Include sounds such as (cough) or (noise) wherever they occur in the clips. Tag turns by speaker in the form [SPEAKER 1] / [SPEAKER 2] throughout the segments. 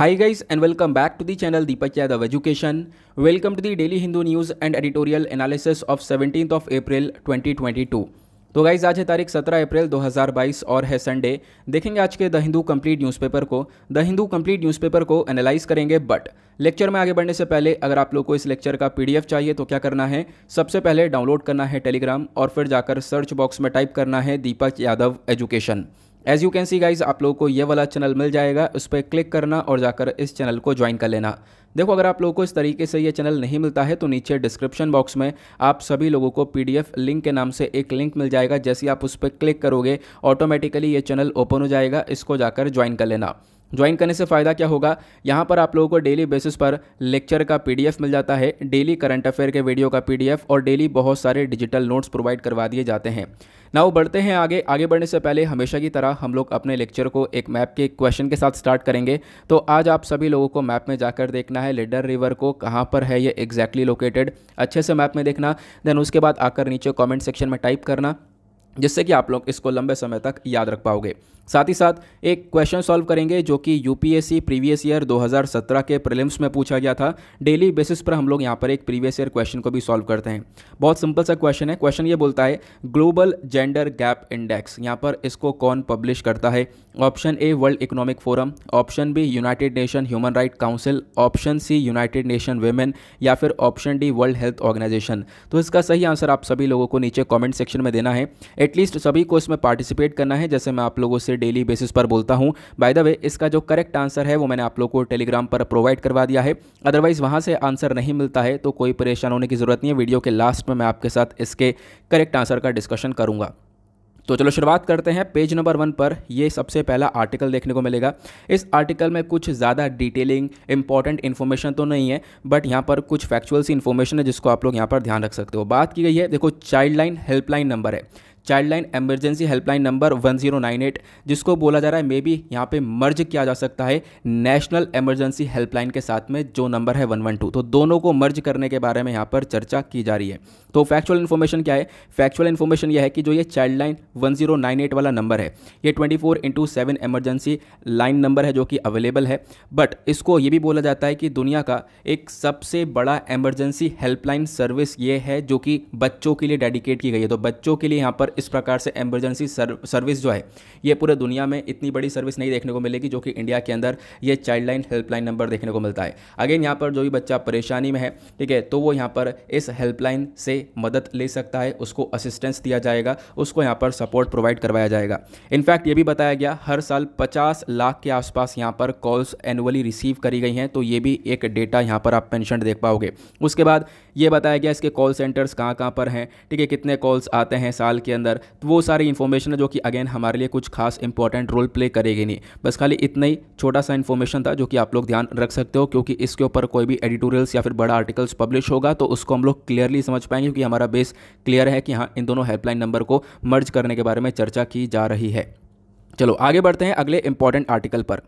[SPEAKER 1] And welcome back to the channel Deepak Yadav education welcome to the daily Hindu news and editorial analysis of Analysis of April twenty twenty 2022. तो guys आज है तारीख 17 अप्रैल 2022 और है Sunday देखेंगे आज के द हिंदू कंप्लीट न्यूज़पेपर को द हिंदू कंप्लीट न्यूज़पेपर को एनालाइज करेंगे बट लेक्चर में आगे बढ़ने से पहले अगर आप लोग को इस लेक्चर का एफ चाहिए तो क्या करना है सबसे पहले डाउनलोड करना है टेलीग्राम और फिर जाकर सर्च बॉक्स में टाइप करना है Deepak Yadav education as you can see guys आप लोगों को ये वाला चैनल मिल जाएगा उस पर क्लिक करना और जाकर इस चैनल को ज्वाइन कर लेना देखो अगर आप लोगों को इस तरीके से ये चैनल नहीं मिलता है तो नीचे डिस्क्रिप्शन बॉक्स में आप सभी लोगों को पीडीएफ लिंक के नाम से एक लिंक मिल जाएगा जैसे आप उस पर क्लिक करोगे ऑटोमेटिकली ये चैनल ओपन हो जाएगा इसको जाकर ज्वाइन कर लेना ज्वाइन करने से फ़ायदा क्या होगा यहाँ पर आप लोगों को डेली बेसिस पर लेक्चर का पीडीएफ मिल जाता है डेली करंट अफेयर के वीडियो का पीडीएफ और डेली बहुत सारे डिजिटल नोट्स प्रोवाइड करवा दिए जाते हैं ना वो बढ़ते हैं आगे आगे बढ़ने से पहले हमेशा की तरह हम लोग अपने लेक्चर को एक मैप के क्वेश्चन के साथ स्टार्ट करेंगे तो आज आप सभी लोगों को मैप में जाकर देखना है लेडर रिवर को कहाँ पर है ये एग्जैक्टली लोकेटेड अच्छे से मैप में देखना देन उसके बाद आकर नीचे कॉमेंट सेक्शन में टाइप करना जिससे कि आप लोग इसको लंबे समय तक याद रख पाओगे साथ ही साथ एक क्वेश्चन सॉल्व करेंगे जो कि यूपीएससी प्रीवियस ईयर 2017 के प्रीलिम्स में पूछा गया था डेली बेसिस पर हम लोग यहाँ पर एक प्रीवियस ईयर क्वेश्चन को भी सॉल्व करते हैं बहुत सिंपल सा क्वेश्चन है क्वेश्चन ये बोलता है ग्लोबल जेंडर गैप इंडेक्स यहाँ पर इसको कौन पब्लिश करता है option A World Economic Forum option B United Nation Human Right Council option C United Nation women या फिर option D World Health Organization तो इसका सही आंसर आप सभी लोगों को नीचे कॉमेंट सेक्शन में देना है एटलीस्ट सभी को इसमें पार्टिसिपेट करना है जैसे मैं आप लोगों से आपसे डेली बेसिस पर बोलता हूँ बाय द वे इसका जो करेक्ट आंसर है वो मैंने आप लोग को टेलीग्राम पर प्रोवाइड करवा दिया है अदरवाइज़ वहाँ से आंसर नहीं मिलता है तो कोई परेशान होने की ज़रूरत नहीं है वीडियो के लास्ट में मैं आपके साथ इसके करेक्ट आंसर का डिस्कशन करूँगा तो चलो शुरुआत करते हैं पेज नंबर वन पर ये सबसे पहला आर्टिकल देखने को मिलेगा इस आर्टिकल में कुछ ज़्यादा डिटेलिंग इंपॉर्टेंट इन्फॉर्मेशन तो नहीं है बट यहाँ पर कुछ फैक्चुअल सी इन्फॉर्मेशन है जिसको आप लोग यहाँ पर ध्यान रख सकते हो बात की गई है देखो चाइल्ड लाइन हेल्पलाइन नंबर है child line emergency helpline number 1098 जिसको बोला जा रहा है मे बी यहाँ पे मर्ज किया जा सकता है नेशनल एमरजेंसी हेल्पलाइन के साथ में जो नंबर है 112 तो दोनों को मर्ज करने के बारे में यहाँ पर चर्चा की जा रही है तो फैक्चुअल इन्फॉर्मेशन क्या है फैक्चुअल इन्फॉर्मेशन यह है कि जो ये चाइल्ड लाइन एट वाला नंबर है ये twenty four into seven emergency line number है जो कि अवेलेबल है बट इसको ये भी बोला जाता है कि दुनिया का एक सबसे बड़ा एमरजेंसी हेल्पलाइन सर्विस ये है जो कि बच्चों के लिए डेडिकेट की गई है तो बच्चों के लिए यहाँ पर इस प्रकार से एमरजेंसी सर्विस जो है ये पूरे दुनिया में इतनी बड़ी सर्विस नहीं देखने को मिलेगी जो कि इंडिया के अंदर ये चाइल्ड लाइन हेल्पलाइन नंबर देखने को मिलता है अगेन यहाँ पर जो भी बच्चा परेशानी में है ठीक है तो वो यहाँ पर इस हेल्पलाइन से मदद ले सकता है उसको असिस्टेंस दिया जाएगा उसको यहाँ पर सपोर्ट प्रोवाइड करवाया जाएगा इनफैक्ट ये भी बताया गया हर साल पचास लाख के आसपास यहाँ पर कॉल्स एनुअली रिसीव करी गई हैं तो ये भी एक डेटा यहाँ पर आप पेंशन देख पाओगे उसके बाद ये बताया गया इसके कॉल सेंटर्स कहाँ कहाँ पर हैं ठीक है कितने कॉल्स आते हैं साल के अंदर तो वो सारी इन्फॉर्मेशन है जो कि अगेन हमारे लिए कुछ खास इंपॉर्टेंट रोल प्ले करेगी नहीं बस खाली इतना ही छोटा सा इन्फॉर्मेशन था जो कि आप लोग ध्यान रख सकते हो क्योंकि इसके ऊपर कोई भी एडिटोरियल्स या फिर बड़ा आर्टिकल्स पब्लिश होगा तो उसको हम लोग क्लियरली समझ पाएंगे क्योंकि हमारा बेस क्लियर है कि हाँ इन दोनों हेल्पलाइन नंबर को मर्ज करने के बारे में चर्चा की जा रही है चलो आगे बढ़ते हैं अगले इंपॉर्टेंट आर्टिकल पर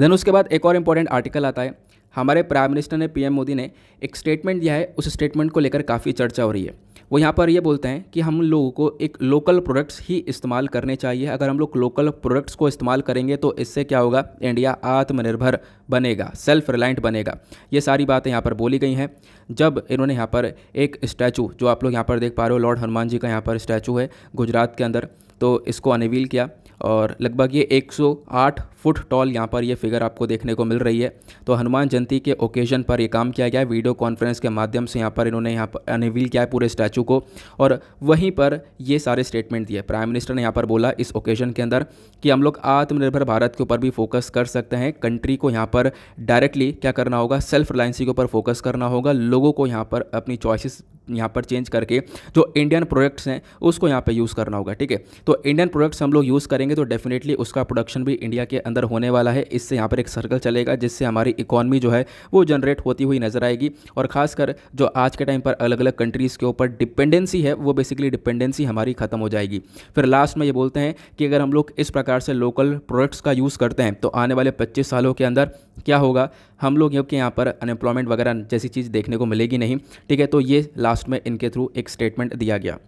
[SPEAKER 1] देन उसके बाद एक और इम्पॉर्टेंट आर्टिकल आता है हमारे प्राइम मिनिस्टर ने पीएम मोदी ने एक स्टेटमेंट दिया है उस स्टेटमेंट को लेकर काफ़ी चर्चा हो रही है वो यहाँ पर ये बोलते हैं कि हम लोगों को एक लोकल प्रोडक्ट्स ही इस्तेमाल करने चाहिए अगर हम लोग लोकल प्रोडक्ट्स को इस्तेमाल करेंगे तो इससे क्या होगा इंडिया आत्मनिर्भर बनेगा सेल्फ रिलायंट बनेगा ये सारी बातें यहाँ पर बोली गई हैं जब इन्होंने यहाँ पर एक स्टैचू जो आप लोग यहाँ पर देख पा रहे हो लॉर्ड हनुमान जी का यहाँ पर स्टैचू है गुजरात के अंदर तो इसको अनिवील किया और लगभग ये 108 फुट टॉल यहाँ पर ये फिगर आपको देखने को मिल रही है तो हनुमान जयंती के ओकेजन पर ये काम किया गया है वीडियो कॉन्फ्रेंस के माध्यम से यहाँ पर इन्होंने यहाँ पर अनवील किया है पूरे स्टैचू को और वहीं पर ये सारे स्टेटमेंट दिए प्राइम मिनिस्टर ने यहाँ पर बोला इस ओकेजन के अंदर कि हम लोग आत्मनिर्भर भारत के ऊपर भी फोकस कर सकते हैं कंट्री को यहाँ पर डायरेक्टली क्या करना होगा सेल्फ रिलायंसी के ऊपर फोकस करना होगा लोगों को यहाँ पर अपनी चॉइसिस यहाँ पर चेंज करके जो इंडियन प्रोडक्ट्स हैं उसको यहाँ पर यूज़ करना होगा ठीक है तो इंडियन प्रोडक्ट्स हम लोग यूज़ करेंगे करेंगे तो डेफिनेटली उसका प्रोडक्शन भी इंडिया के अंदर होने वाला है इससे यहाँ पर एक सर्कल चलेगा जिससे हमारी इकोनमी जो है वो जनरेट होती हुई नज़र आएगी और ख़ासकर जो आज के टाइम पर अलग अलग कंट्रीज़ के ऊपर डिपेंडेंसी है वो बेसिकली डिपेंडेंसी हमारी ख़त्म हो जाएगी फिर लास्ट में ये बोलते हैं कि अगर हम लोग इस प्रकार से लोकल प्रोडक्ट्स का यूज़ करते हैं तो आने वाले पच्चीस सालों के अंदर क्या होगा हम लोग के यहाँ पर अनएम्प्लॉयमेंट वगैरह जैसी चीज़ देखने को मिलेगी नहीं ठीक है तो ये लास्ट में इनके थ्रू एक स्टेटमेंट दिया गया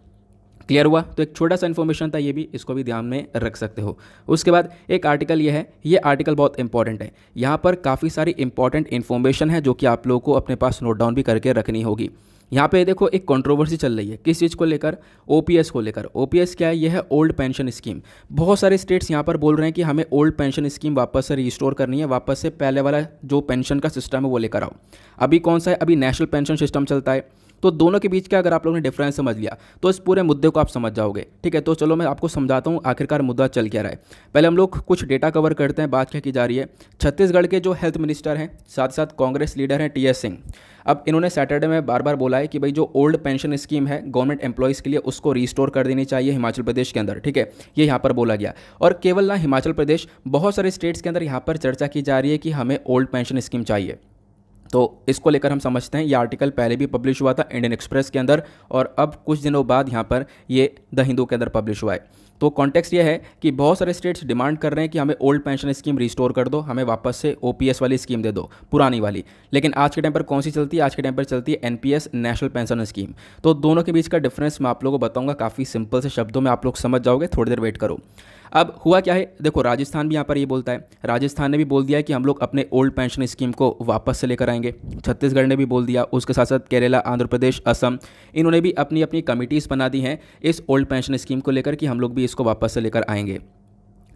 [SPEAKER 1] क्लियर हुआ तो एक छोटा सा इन्फॉर्मेशन था ये भी इसको भी ध्यान में रख सकते हो उसके बाद एक आर्टिकल ये है ये आर्टिकल बहुत इंपॉर्टेंट है यहाँ पर काफ़ी सारी इंपॉर्टेंट इन्फॉर्मेशन है जो कि आप लोगों को अपने पास नोट डाउन भी करके रखनी होगी यहाँ पे देखो एक कंट्रोवर्सी चल रही है किस चीज़ को लेकर ओपीएस को लेकर ओपीएस क्या है यह है ओल्ड पेंशन स्कीम बहुत सारे स्टेट्स यहाँ पर बोल रहे हैं कि हमें ओल्ड पेंशन स्कीम वापस से रिस्टोर करनी है वापस से पहले वाला जो पेंशन का सिस्टम है वो लेकर आओ अभी कौन सा है अभी नेशनल पेंशन सिस्टम चलता है तो दोनों के बीच का अगर आप लोगों ने डिफरेंस समझ लिया तो इस पूरे मुद्दे को आप समझ जाओगे ठीक है तो चलो मैं आपको समझाता हूँ आखिरकार मुद्दा चल क्या रहा है पहले हम लोग कुछ डेटा कवर करते हैं बात क्या की जा रही है छत्तीसगढ़ के जो हेल्थ मिनिस्टर हैं साथ साथ कांग्रेस लीडर हैं टी सिंह अब इन्होंने सैटरडे में बार बार बोला है कि भाई जो ओल्ड पेंशन स्कीम है गवर्नमेंट एम्प्लॉयज़ के लिए उसको रिस्टोर कर देनी चाहिए हिमाचल प्रदेश के अंदर ठीक है ये यहाँ पर बोला गया और केवल ना हिमाचल प्रदेश बहुत सारे स्टेट्स के अंदर यहाँ पर चर्चा की जा रही है कि हमें ओल्ड पेंशन स्कीम चाहिए तो इसको लेकर हम समझते हैं ये आर्टिकल पहले भी पब्लिश हुआ था इंडियन एक्सप्रेस के अंदर और अब कुछ दिनों बाद यहाँ पर ये द हिंदू के अंदर पब्लिश हुआ है तो कॉन्टेक्स्ट ये है कि बहुत सारे स्टेट्स डिमांड कर रहे हैं कि हमें ओल्ड पेंशन स्कीम रिस्टोर कर दो हमें वापस से ओ वाली स्कीम दे दो पुरानी वाली लेकिन आज के टाइम पर कौन सी चलती है आज के टाइम पर चलती है एन नेशनल पेंशन स्कीम तो दोनों के बीच का डिफरेंस मैं आप लोगों को बताऊंगा काफ़ी सिंपल से शब्दों में आप लोग समझ जाओगे थोड़ी देर वेट करो अब हुआ क्या है देखो राजस्थान भी यहाँ पर ये बोलता है राजस्थान ने भी बोल दिया है कि हम लोग अपने ओल्ड पेंशन स्कीम को वापस से लेकर आएंगे छत्तीसगढ़ ने भी बोल दिया उसके साथ साथ केरला आंध्र प्रदेश असम इन्होंने भी अपनी अपनी कमिटीज़ बना दी हैं इस ओल्ड पेंशन स्कीम को लेकर कि हम लोग भी इसको वापस से लेकर आएंगे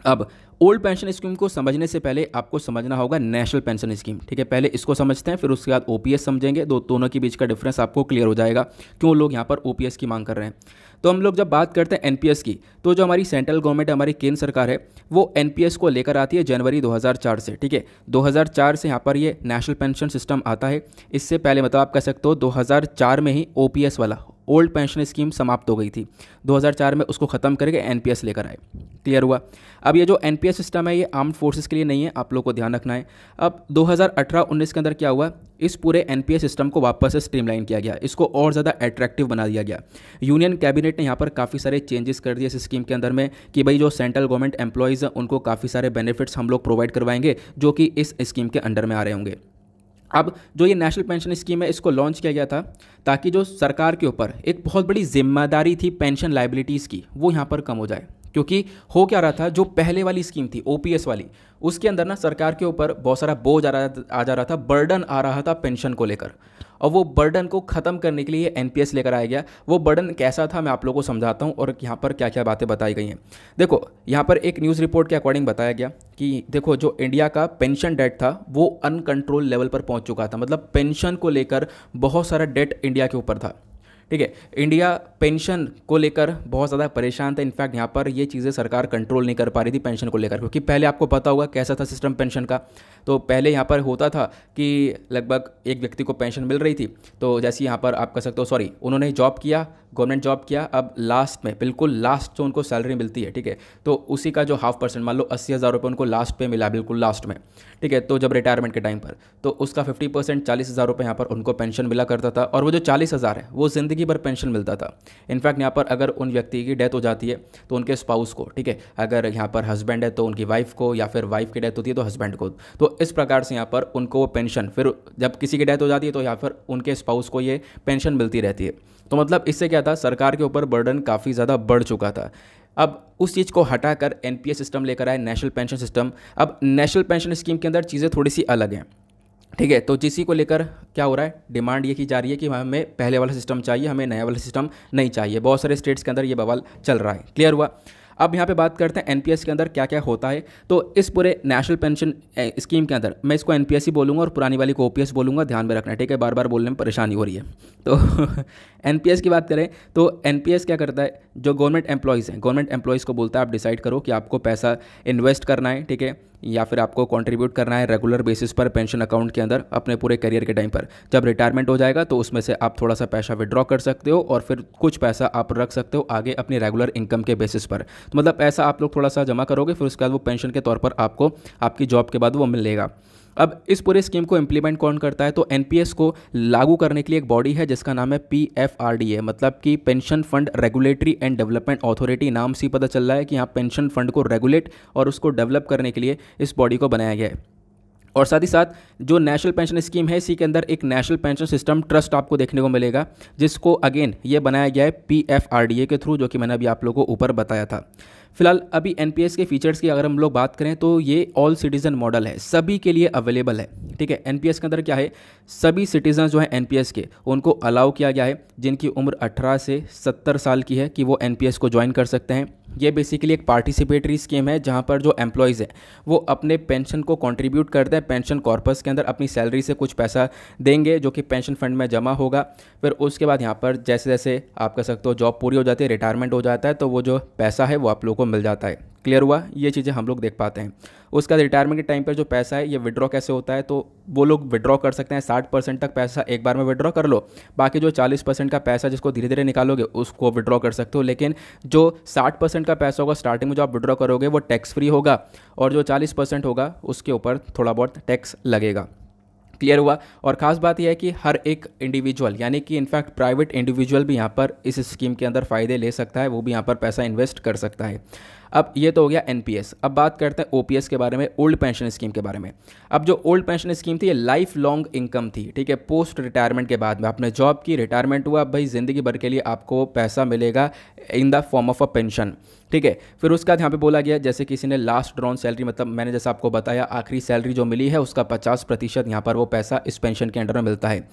[SPEAKER 1] अब ओल्ड पेंशन स्कीम को समझने से पहले आपको समझना होगा नेशनल पेंशन स्कीम ठीक है पहले इसको समझते हैं फिर उसके बाद ओपीएस समझेंगे दो दोनों के बीच का डिफरेंस आपको क्लियर हो जाएगा क्यों लोग यहाँ पर ओपीएस की मांग कर रहे हैं तो हम लोग जब बात करते हैं एन की तो जो हमारी सेंट्रल गवर्नमेंट है हमारी केंद्र सरकार है वो एन को लेकर आती है जनवरी 2004 से ठीक है 2004 से यहाँ पर ये नेशनल पेंशन सिस्टम आता है इससे पहले मतलब आप कह सकते हो 2004 में ही ओ वाला ओल्ड पेंशन स्कीम समाप्त हो गई थी 2004 में उसको ख़त्म करके एन लेकर आए क्लियर हुआ अब ये जो एन सिस्टम है ये आर्म्ड फोर्सेस के लिए नहीं है आप लोग को ध्यान रखना है अब 2018-19 के अंदर क्या हुआ इस पूरे एन सिस्टम को वापस से स्ट्रीमलाइन किया गया इसको और ज़्यादा एट्रैक्टिव बना दिया गया यूनियन कैबिनेट ने यहाँ पर काफ़ी सारे चेंजेस कर दिए इस स्कीम के अंदर में कि भाई जो सेंट्रल गवर्नमेंट एम्प्लॉयज़ हैं उनको काफ़ी सारे बेनिफिट्स हम लोग प्रोवाइड करवाएंगे जो कि इस स्कीम के अंडर में आ रहे होंगे अब जो ये नेशनल पेंशन स्कीम है इसको लॉन्च किया गया था ताकि जो सरकार के ऊपर एक बहुत बड़ी जिम्मेदारी थी पेंशन लाइबिलिटीज़ की वो यहाँ पर कम हो जाए क्योंकि हो क्या रहा था जो पहले वाली स्कीम थी ओपीएस वाली उसके अंदर ना सरकार के ऊपर बहुत सारा बोझ आ रहा आ जा रहा था बर्डन आ रहा था पेंशन को लेकर और वो बर्डन को ख़त्म करने के लिए एन लेकर आया गया वो बर्डन कैसा था मैं आप लोगों को समझाता हूँ और यहाँ पर क्या क्या बातें बताई गई हैं देखो यहाँ पर एक न्यूज़ रिपोर्ट के अकॉर्डिंग बताया गया कि देखो जो इंडिया का पेंशन डेट था वो अनकंट्रोल लेवल पर पहुँच चुका था मतलब पेंशन को लेकर बहुत सारा डेट इंडिया के ऊपर था ठीक है इंडिया पेंशन को लेकर बहुत ज़्यादा परेशान था इनफैक्ट यहाँ पर ये चीज़ें सरकार कंट्रोल नहीं कर पा रही थी पेंशन को लेकर क्योंकि पहले आपको पता होगा कैसा था सिस्टम पेंशन का तो पहले यहाँ पर होता था कि लगभग एक व्यक्ति को पेंशन मिल रही थी तो जैसे यहाँ पर आप कह सकते हो सॉरी उन्होंने जॉब किया गवर्नमेंट जॉब किया अब लास्ट में बिल्कुल लास्ट जो उनको सैलरी मिलती है ठीक है तो उसी का जो हाफ परसेंट मान लो अस्सी हज़ार रुपये उनको लास्ट पे मिला बिल्कुल लास्ट में ठीक है तो जब रिटायरमेंट के टाइम पर तो उसका फिफ्टी परसेंट चालीस हज़ार रुपये यहाँ पर उनको पेंशन मिला करता था और वो जो चालीस हज़ार है वो जिंदगी ज़िंदगी भर पेंशन मिलता था इनफैक्ट यहाँ पर अगर उन व्यक्ति की डेथ हो जाती है तो उनके स्पाउस को ठीक है अगर यहाँ पर हस्बैंड है तो उनकी वाइफ को या फिर वाइफ की डेथ होती है तो हस्बैंड को तो इस प्रकार से यहाँ पर उनको वो पेंशन फिर जब किसी की डेथ हो जाती है तो यहाँ पर उनके स्पाउस को ये पेंशन मिलती रहती है तो मतलब इससे क्या था सरकार के ऊपर बर्डन काफ़ी ज़्यादा बढ़ चुका था अब उस चीज़ को हटाकर एनपीएस सिस्टम लेकर आए नेशनल पेंशन सिस्टम अब नेशनल पेंशन स्कीम के अंदर चीज़ें थोड़ी सी अलग हैं ठीक है तो जिसी को लेकर क्या हो रहा है डिमांड ये की जा रही है कि हमें पहले वाला सिस्टम चाहिए हमें नया वाला सिस्टम नहीं चाहिए बहुत सारे स्टेट्स के अंदर ये बवाल चल रहा है क्लियर हुआ अब यहाँ पे बात करते हैं एन के अंदर क्या क्या होता है तो इस पूरे नेशनल पेंशन स्कीम के अंदर मैं इसको एन ही बोलूँगा और पुरानी वाली को ओ बोलूँगा ध्यान में रखना ठीक है बार बार बोलने में परेशानी हो रही है तो एन (laughs) की बात करें तो एन क्या करता है जो गवर्नमेंट एम्प्लॉयज़ हैं गवर्नमेंट एम्प्लॉयज़ को बोलता है आप डिसाइड करो कि आपको पैसा इन्वेस्ट करना है ठीक है या फिर आपको कंट्रीब्यूट करना है रेगुलर बेसिस पर पेंशन अकाउंट के अंदर अपने पूरे करियर के टाइम पर जब रिटायरमेंट हो जाएगा तो उसमें से आप थोड़ा सा पैसा विड्रॉ कर सकते हो और फिर कुछ पैसा आप रख सकते हो आगे अपनी रेगुलर इनकम के बेसिस पर तो मतलब पैसा आप लोग थोड़ा सा जमा करोगे फिर उसके बाद वो पेंशन के तौर पर आपको आपकी जॉब के बाद वो मिलेगा अब इस पूरे स्कीम को इम्प्लीमेंट कौन करता है तो एन को लागू करने के लिए एक बॉडी है जिसका नाम है पी मतलब कि pension fund regulatory and development authority नाम से पता चल रहा है कि यहाँ पेंशन फंड को रेगुलेट और उसको डेवलप करने के लिए इस बॉडी को बनाया गया है और साथ ही साथ जो नेशनल पेंशन स्कीम है इसी के अंदर एक नेशनल पेंशन सिस्टम ट्रस्ट आपको देखने को मिलेगा जिसको अगेन ये बनाया गया है पी के थ्रू जो कि मैंने अभी आप लोगों को ऊपर बताया था फिलहाल अभी एन के फीचर्स की अगर हम लोग बात करें तो ये ऑल सिटीज़न मॉडल है सभी के लिए अवेलेबल है ठीक है एन के अंदर क्या है सभी सिटीजन जो हैं एन के उनको अलाउ किया गया है जिनकी उम्र अठारह से सत्तर साल की है कि वो एन को ज्वाइन कर सकते हैं ये बेसिकली एक पार्टिसिपेटरी स्कीम है जहाँ पर जो एम्प्लॉयज़ हैं वो अपने पेंशन को कंट्रीब्यूट करते हैं पेंशन कॉर्पस के अंदर अपनी सैलरी से कुछ पैसा देंगे जो कि पेंशन फंड में जमा होगा फिर उसके बाद यहाँ पर जैसे जैसे आप कह सकते हो जॉब पूरी हो जाती है रिटायरमेंट हो जाता है तो वो जो पैसा है वो आप लोगों को मिल जाता है क्लियर हुआ ये चीज़ें हम लोग देख पाते हैं उसके बाद रिटायरमेंट के टाइम पर जो पैसा है ये विड्रॉ कैसे होता है तो वो लोग विड्रॉ कर सकते हैं साठ परसेंट तक पैसा एक बार में विड्रॉ कर लो बाकी जो चालीस परसेंट का पैसा जिसको धीरे धीरे निकालोगे उसको विड्रॉ कर सकते हो लेकिन जो साठ परसेंट का पैसा होगा स्टार्टिंग में जो आप विड्रॉ करोगे वो टैक्स फ्री होगा और जो चालीस परसेंट होगा उसके ऊपर थोड़ा बहुत टैक्स लगेगा क्लियर हुआ और ख़ास बात यह है कि हर एक इंडिविजुअल यानी कि इनफैक्ट प्राइवेट इंडिविजुअल भी यहाँ पर इस स्कीम के अंदर फ़ायदे ले सकता है वो भी यहाँ पर पैसा इन्वेस्ट कर सकता है अब ये तो हो गया एन अब बात करते हैं ओ के बारे में ओल्ड पेंशन स्कीम के बारे में अब जो ओल्ड पेंशन स्कीम थी ये लाइफ लॉन्ग इनकम थी ठीक है पोस्ट रिटायरमेंट के बाद में आपने जॉब की रिटायरमेंट हुआ भाई ज़िंदगी भर के लिए आपको पैसा मिलेगा in the form of a pension ठीक है फिर उसके बाद यहाँ पे बोला गया जैसे किसी ने लास्ट ड्रॉन सैलरी मतलब मैंने जैसे आपको बताया आखिरी सैलरी जो मिली है उसका पचास प्रतिशत यहाँ पर वो पैसा इस पेंशन के अंडर में मिलता है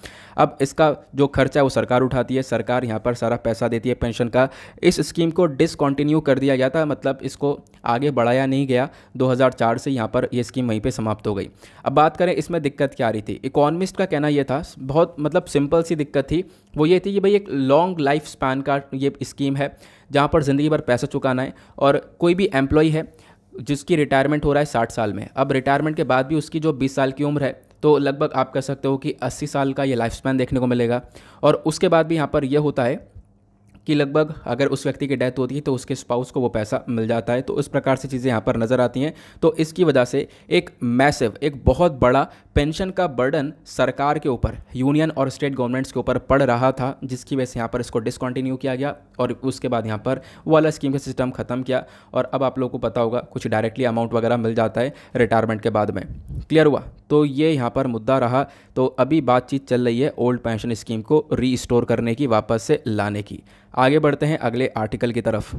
[SPEAKER 1] अब इसका जो खर्चा है वो सरकार उठाती है सरकार यहाँ पर सारा पैसा देती है पेंशन का इस स्कीम को डिसकॉन्टिन्यू कर दिया गया था मतलब इस इसको आगे बढ़ाया नहीं गया 2004 से यहाँ पर ये स्कीम वहीं पे समाप्त हो गई अब बात करें इसमें दिक्कत क्या आ रही थी इकोनॉमिस्ट का कहना यह था बहुत मतलब सिंपल सी दिक्कत थी वो ये थी कि भाई एक लॉन्ग लाइफ स्पैन का ये स्कीम है जहाँ पर ज़िंदगी भर पैसा चुकाना है और कोई भी एम्प्लॉय है जिसकी रिटायरमेंट हो रहा है साठ साल में अब रिटायरमेंट के बाद भी उसकी जो बीस साल की उम्र है तो लगभग आप कह सकते हो कि अस्सी साल का ये लाइफ स्पैन देखने को मिलेगा और उसके बाद भी यहाँ पर यह होता है कि लगभग अगर उस व्यक्ति की डेथ होती है तो उसके स्पाउस को वो पैसा मिल जाता है तो उस प्रकार से चीज़ें यहाँ पर नज़र आती हैं तो इसकी वजह से एक मैसिव एक बहुत बड़ा पेंशन का बर्डन सरकार के ऊपर यूनियन और स्टेट गवर्नमेंट्स के ऊपर पड़ रहा था जिसकी वजह से यहाँ पर इसको डिसकंटिन्यू किया गया और उसके बाद यहाँ पर वो वाला स्कीम का सिस्टम ख़त्म किया और अब आप लोगों को पता होगा कुछ डायरेक्टली अमाउंट वगैरह मिल जाता है रिटायरमेंट के बाद में क्लियर हुआ तो ये यहाँ पर मुद्दा रहा तो अभी बातचीत चल रही है ओल्ड पेंशन स्कीम को रीस्टोर करने की वापस से लाने की आगे बढ़ते हैं अगले आर्टिकल की तरफ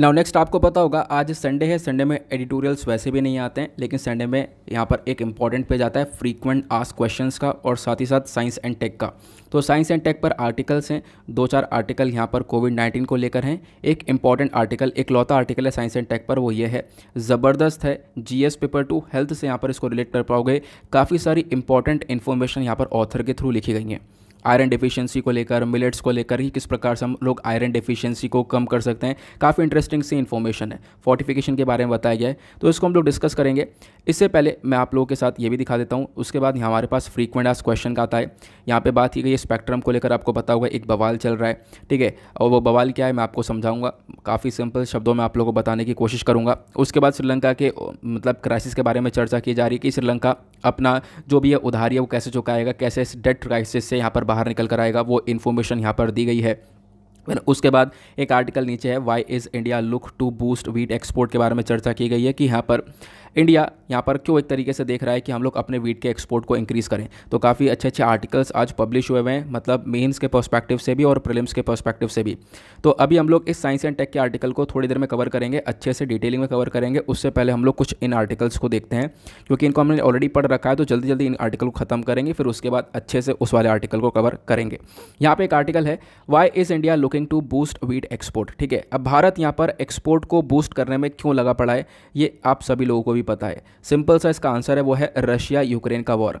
[SPEAKER 1] नाउ नेक्स्ट आपको पता होगा आज संडे है संडे में एडिटोरियल्स वैसे भी नहीं आते हैं लेकिन संडे में यहाँ पर एक इंपॉर्टेंट पेज आता है फ्रीक्वेंट आस्क क्वेश्चंस का और साथ ही साथ साइंस एंड टेक का तो साइंस एंड टेक पर आर्टिकल्स हैं दो चार आर्टिकल यहाँ पर कोविड नाइन्टीन को लेकर हैं एक इंपॉर्टेंट आर्टिकल एक लौता आर्टिकल है साइंस एंड टेक पर वो ये है ज़बरदस्त है जी पेपर टू हेल्थ से यहाँ पर इसको रिलेट कर पाओगे काफ़ी सारी इंपॉर्टेंट इन्फॉर्मेशन यहाँ पर ऑथर के थ्रू लिखी गई हैं आयरन डिफिशियंसी को लेकर मिलेट्स को लेकर ही किस प्रकार से हम लोग आयरन डिफिशियंसी को कम कर सकते हैं काफ़ी इंटरेस्टिंग सी इन्फॉर्मेशन है फोर्टिफिकेशन के बारे में बताया गया है तो इसको हम लोग डिस्कस करेंगे इससे पहले मैं आप लोगों के साथ ये भी दिखा देता हूँ उसके बाद यहाँ हमारे पास फ्रीक्वेंट आज क्वेश्चन का आता है यहाँ पे बात की गई है स्पेक्ट्रम को लेकर आपको पता होगा एक बवाल चल रहा है ठीक है और वो बवाल क्या है मैं आपको समझाऊंगा काफ़ी सिंपल शब्दों में आप लोगों को बताने की कोशिश करूँगा उसके बाद श्रीलंका के मतलब क्राइसिस के बारे में चर्चा की जा रही है कि श्रीलंका अपना जो भी है उधारी है वो कैसे चुकाएगा कैसे इस डेट क्राइसिस से यहाँ पर बाहर निकल कर आएगा वो इन्फॉर्मेशन यहाँ पर दी गई है उसके बाद एक आर्टिकल नीचे है why is India look to boost wheat export के बारे में चर्चा की गई है कि यहाँ पर इंडिया यहाँ पर क्यों एक तरीके से देख रहा है कि हम लोग अपने वीट के एक्सपोर्ट को इंक्रीज़ करें तो काफ़ी अच्छे अच्छे आर्टिकल्स आज पब्लिश हुए हुए हैं मतलब मेन्स के पर्सपेक्टिव से भी और प्रिलिम्स के पर्सपेक्टिव से भी तो अभी हम लोग इस साइंस एंड टेक के आर्टिकल को थोड़ी देर में कवर करेंगे अच्छे से डिटेलिंग में कवर करेंगे उससे पहले हम लोग कुछ इन आर्टिकल्स को देखते हैं क्योंकि इनको हमने ऑलरेडी पढ़ रखा है तो जल्दी जल्दी इन आर्टिकल को ख़त्म करेंगे फिर उसके बाद अच्छे से उस वाले आर्टिकल को कवर करेंगे यहाँ पर एक आर्टिकल है why is India looking working to boost wheat export ठीक है अब भारत यहाँ पर एक्सपोर्ट को बूस्ट करने में क्यों लगा पड़ा है ये आप सभी लोगों को भी पता है सिंपल सा इसका आंसर है वो है रशिया यूक्रेन का वॉर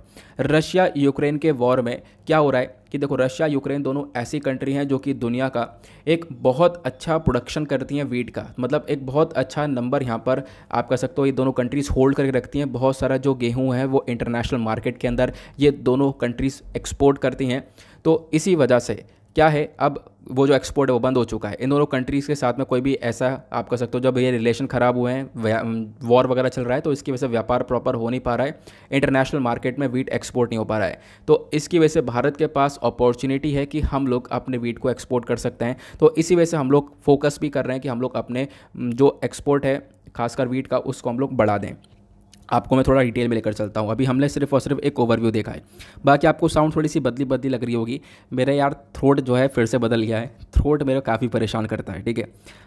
[SPEAKER 1] रशिया यूक्रेन के वॉर में क्या हो रहा है कि देखो रशिया यूक्रेन दोनों ऐसी कंट्री हैं जो कि दुनिया का एक बहुत अच्छा प्रोडक्शन करती हैं वीट का मतलब एक बहुत अच्छा नंबर यहाँ पर आप कह सकते हो ये दोनों कंट्रीज़ होल्ड करके रखती हैं बहुत सारा जो गेहूँ है वो इंटरनेशनल मार्केट के अंदर ये दोनों कंट्रीज़ एक्सपोर्ट करती हैं तो इसी वजह से क्या है अब वो जो एक्सपोर्ट है वो बंद हो चुका है इन दोनों कंट्रीज़ के साथ में कोई भी ऐसा आप कर सकते हो जब ये रिलेशन ख़राब हुए हैं वॉर वगैरह चल रहा है तो इसकी वजह से व्यापार प्रॉपर हो नहीं पा रहा है इंटरनेशनल मार्केट में वीट एक्सपोर्ट नहीं हो पा रहा है तो इसकी वजह से भारत के पास अपॉर्चुनिटी है कि हम लोग अपने वीट को एक्सपोर्ट कर सकते हैं तो इसी वजह से हम लोग फोकस भी कर रहे हैं कि हम लोग अपने जो एक्सपोर्ट है खासकर वीट का उसको हम लोग बढ़ा दें आपको मैं थोड़ा डिटेल में लेकर चलता हूँ अभी हमने सिर्फ और सिर्फ एक ओवरव्यू देखा है बाकी आपको साउंड थोड़ी सी बदली बदली लग रही होगी मेरा यार थ्रोट जो है फिर से बदल गया है थ्रोट मेरा काफ़ी परेशान करता है ठीक है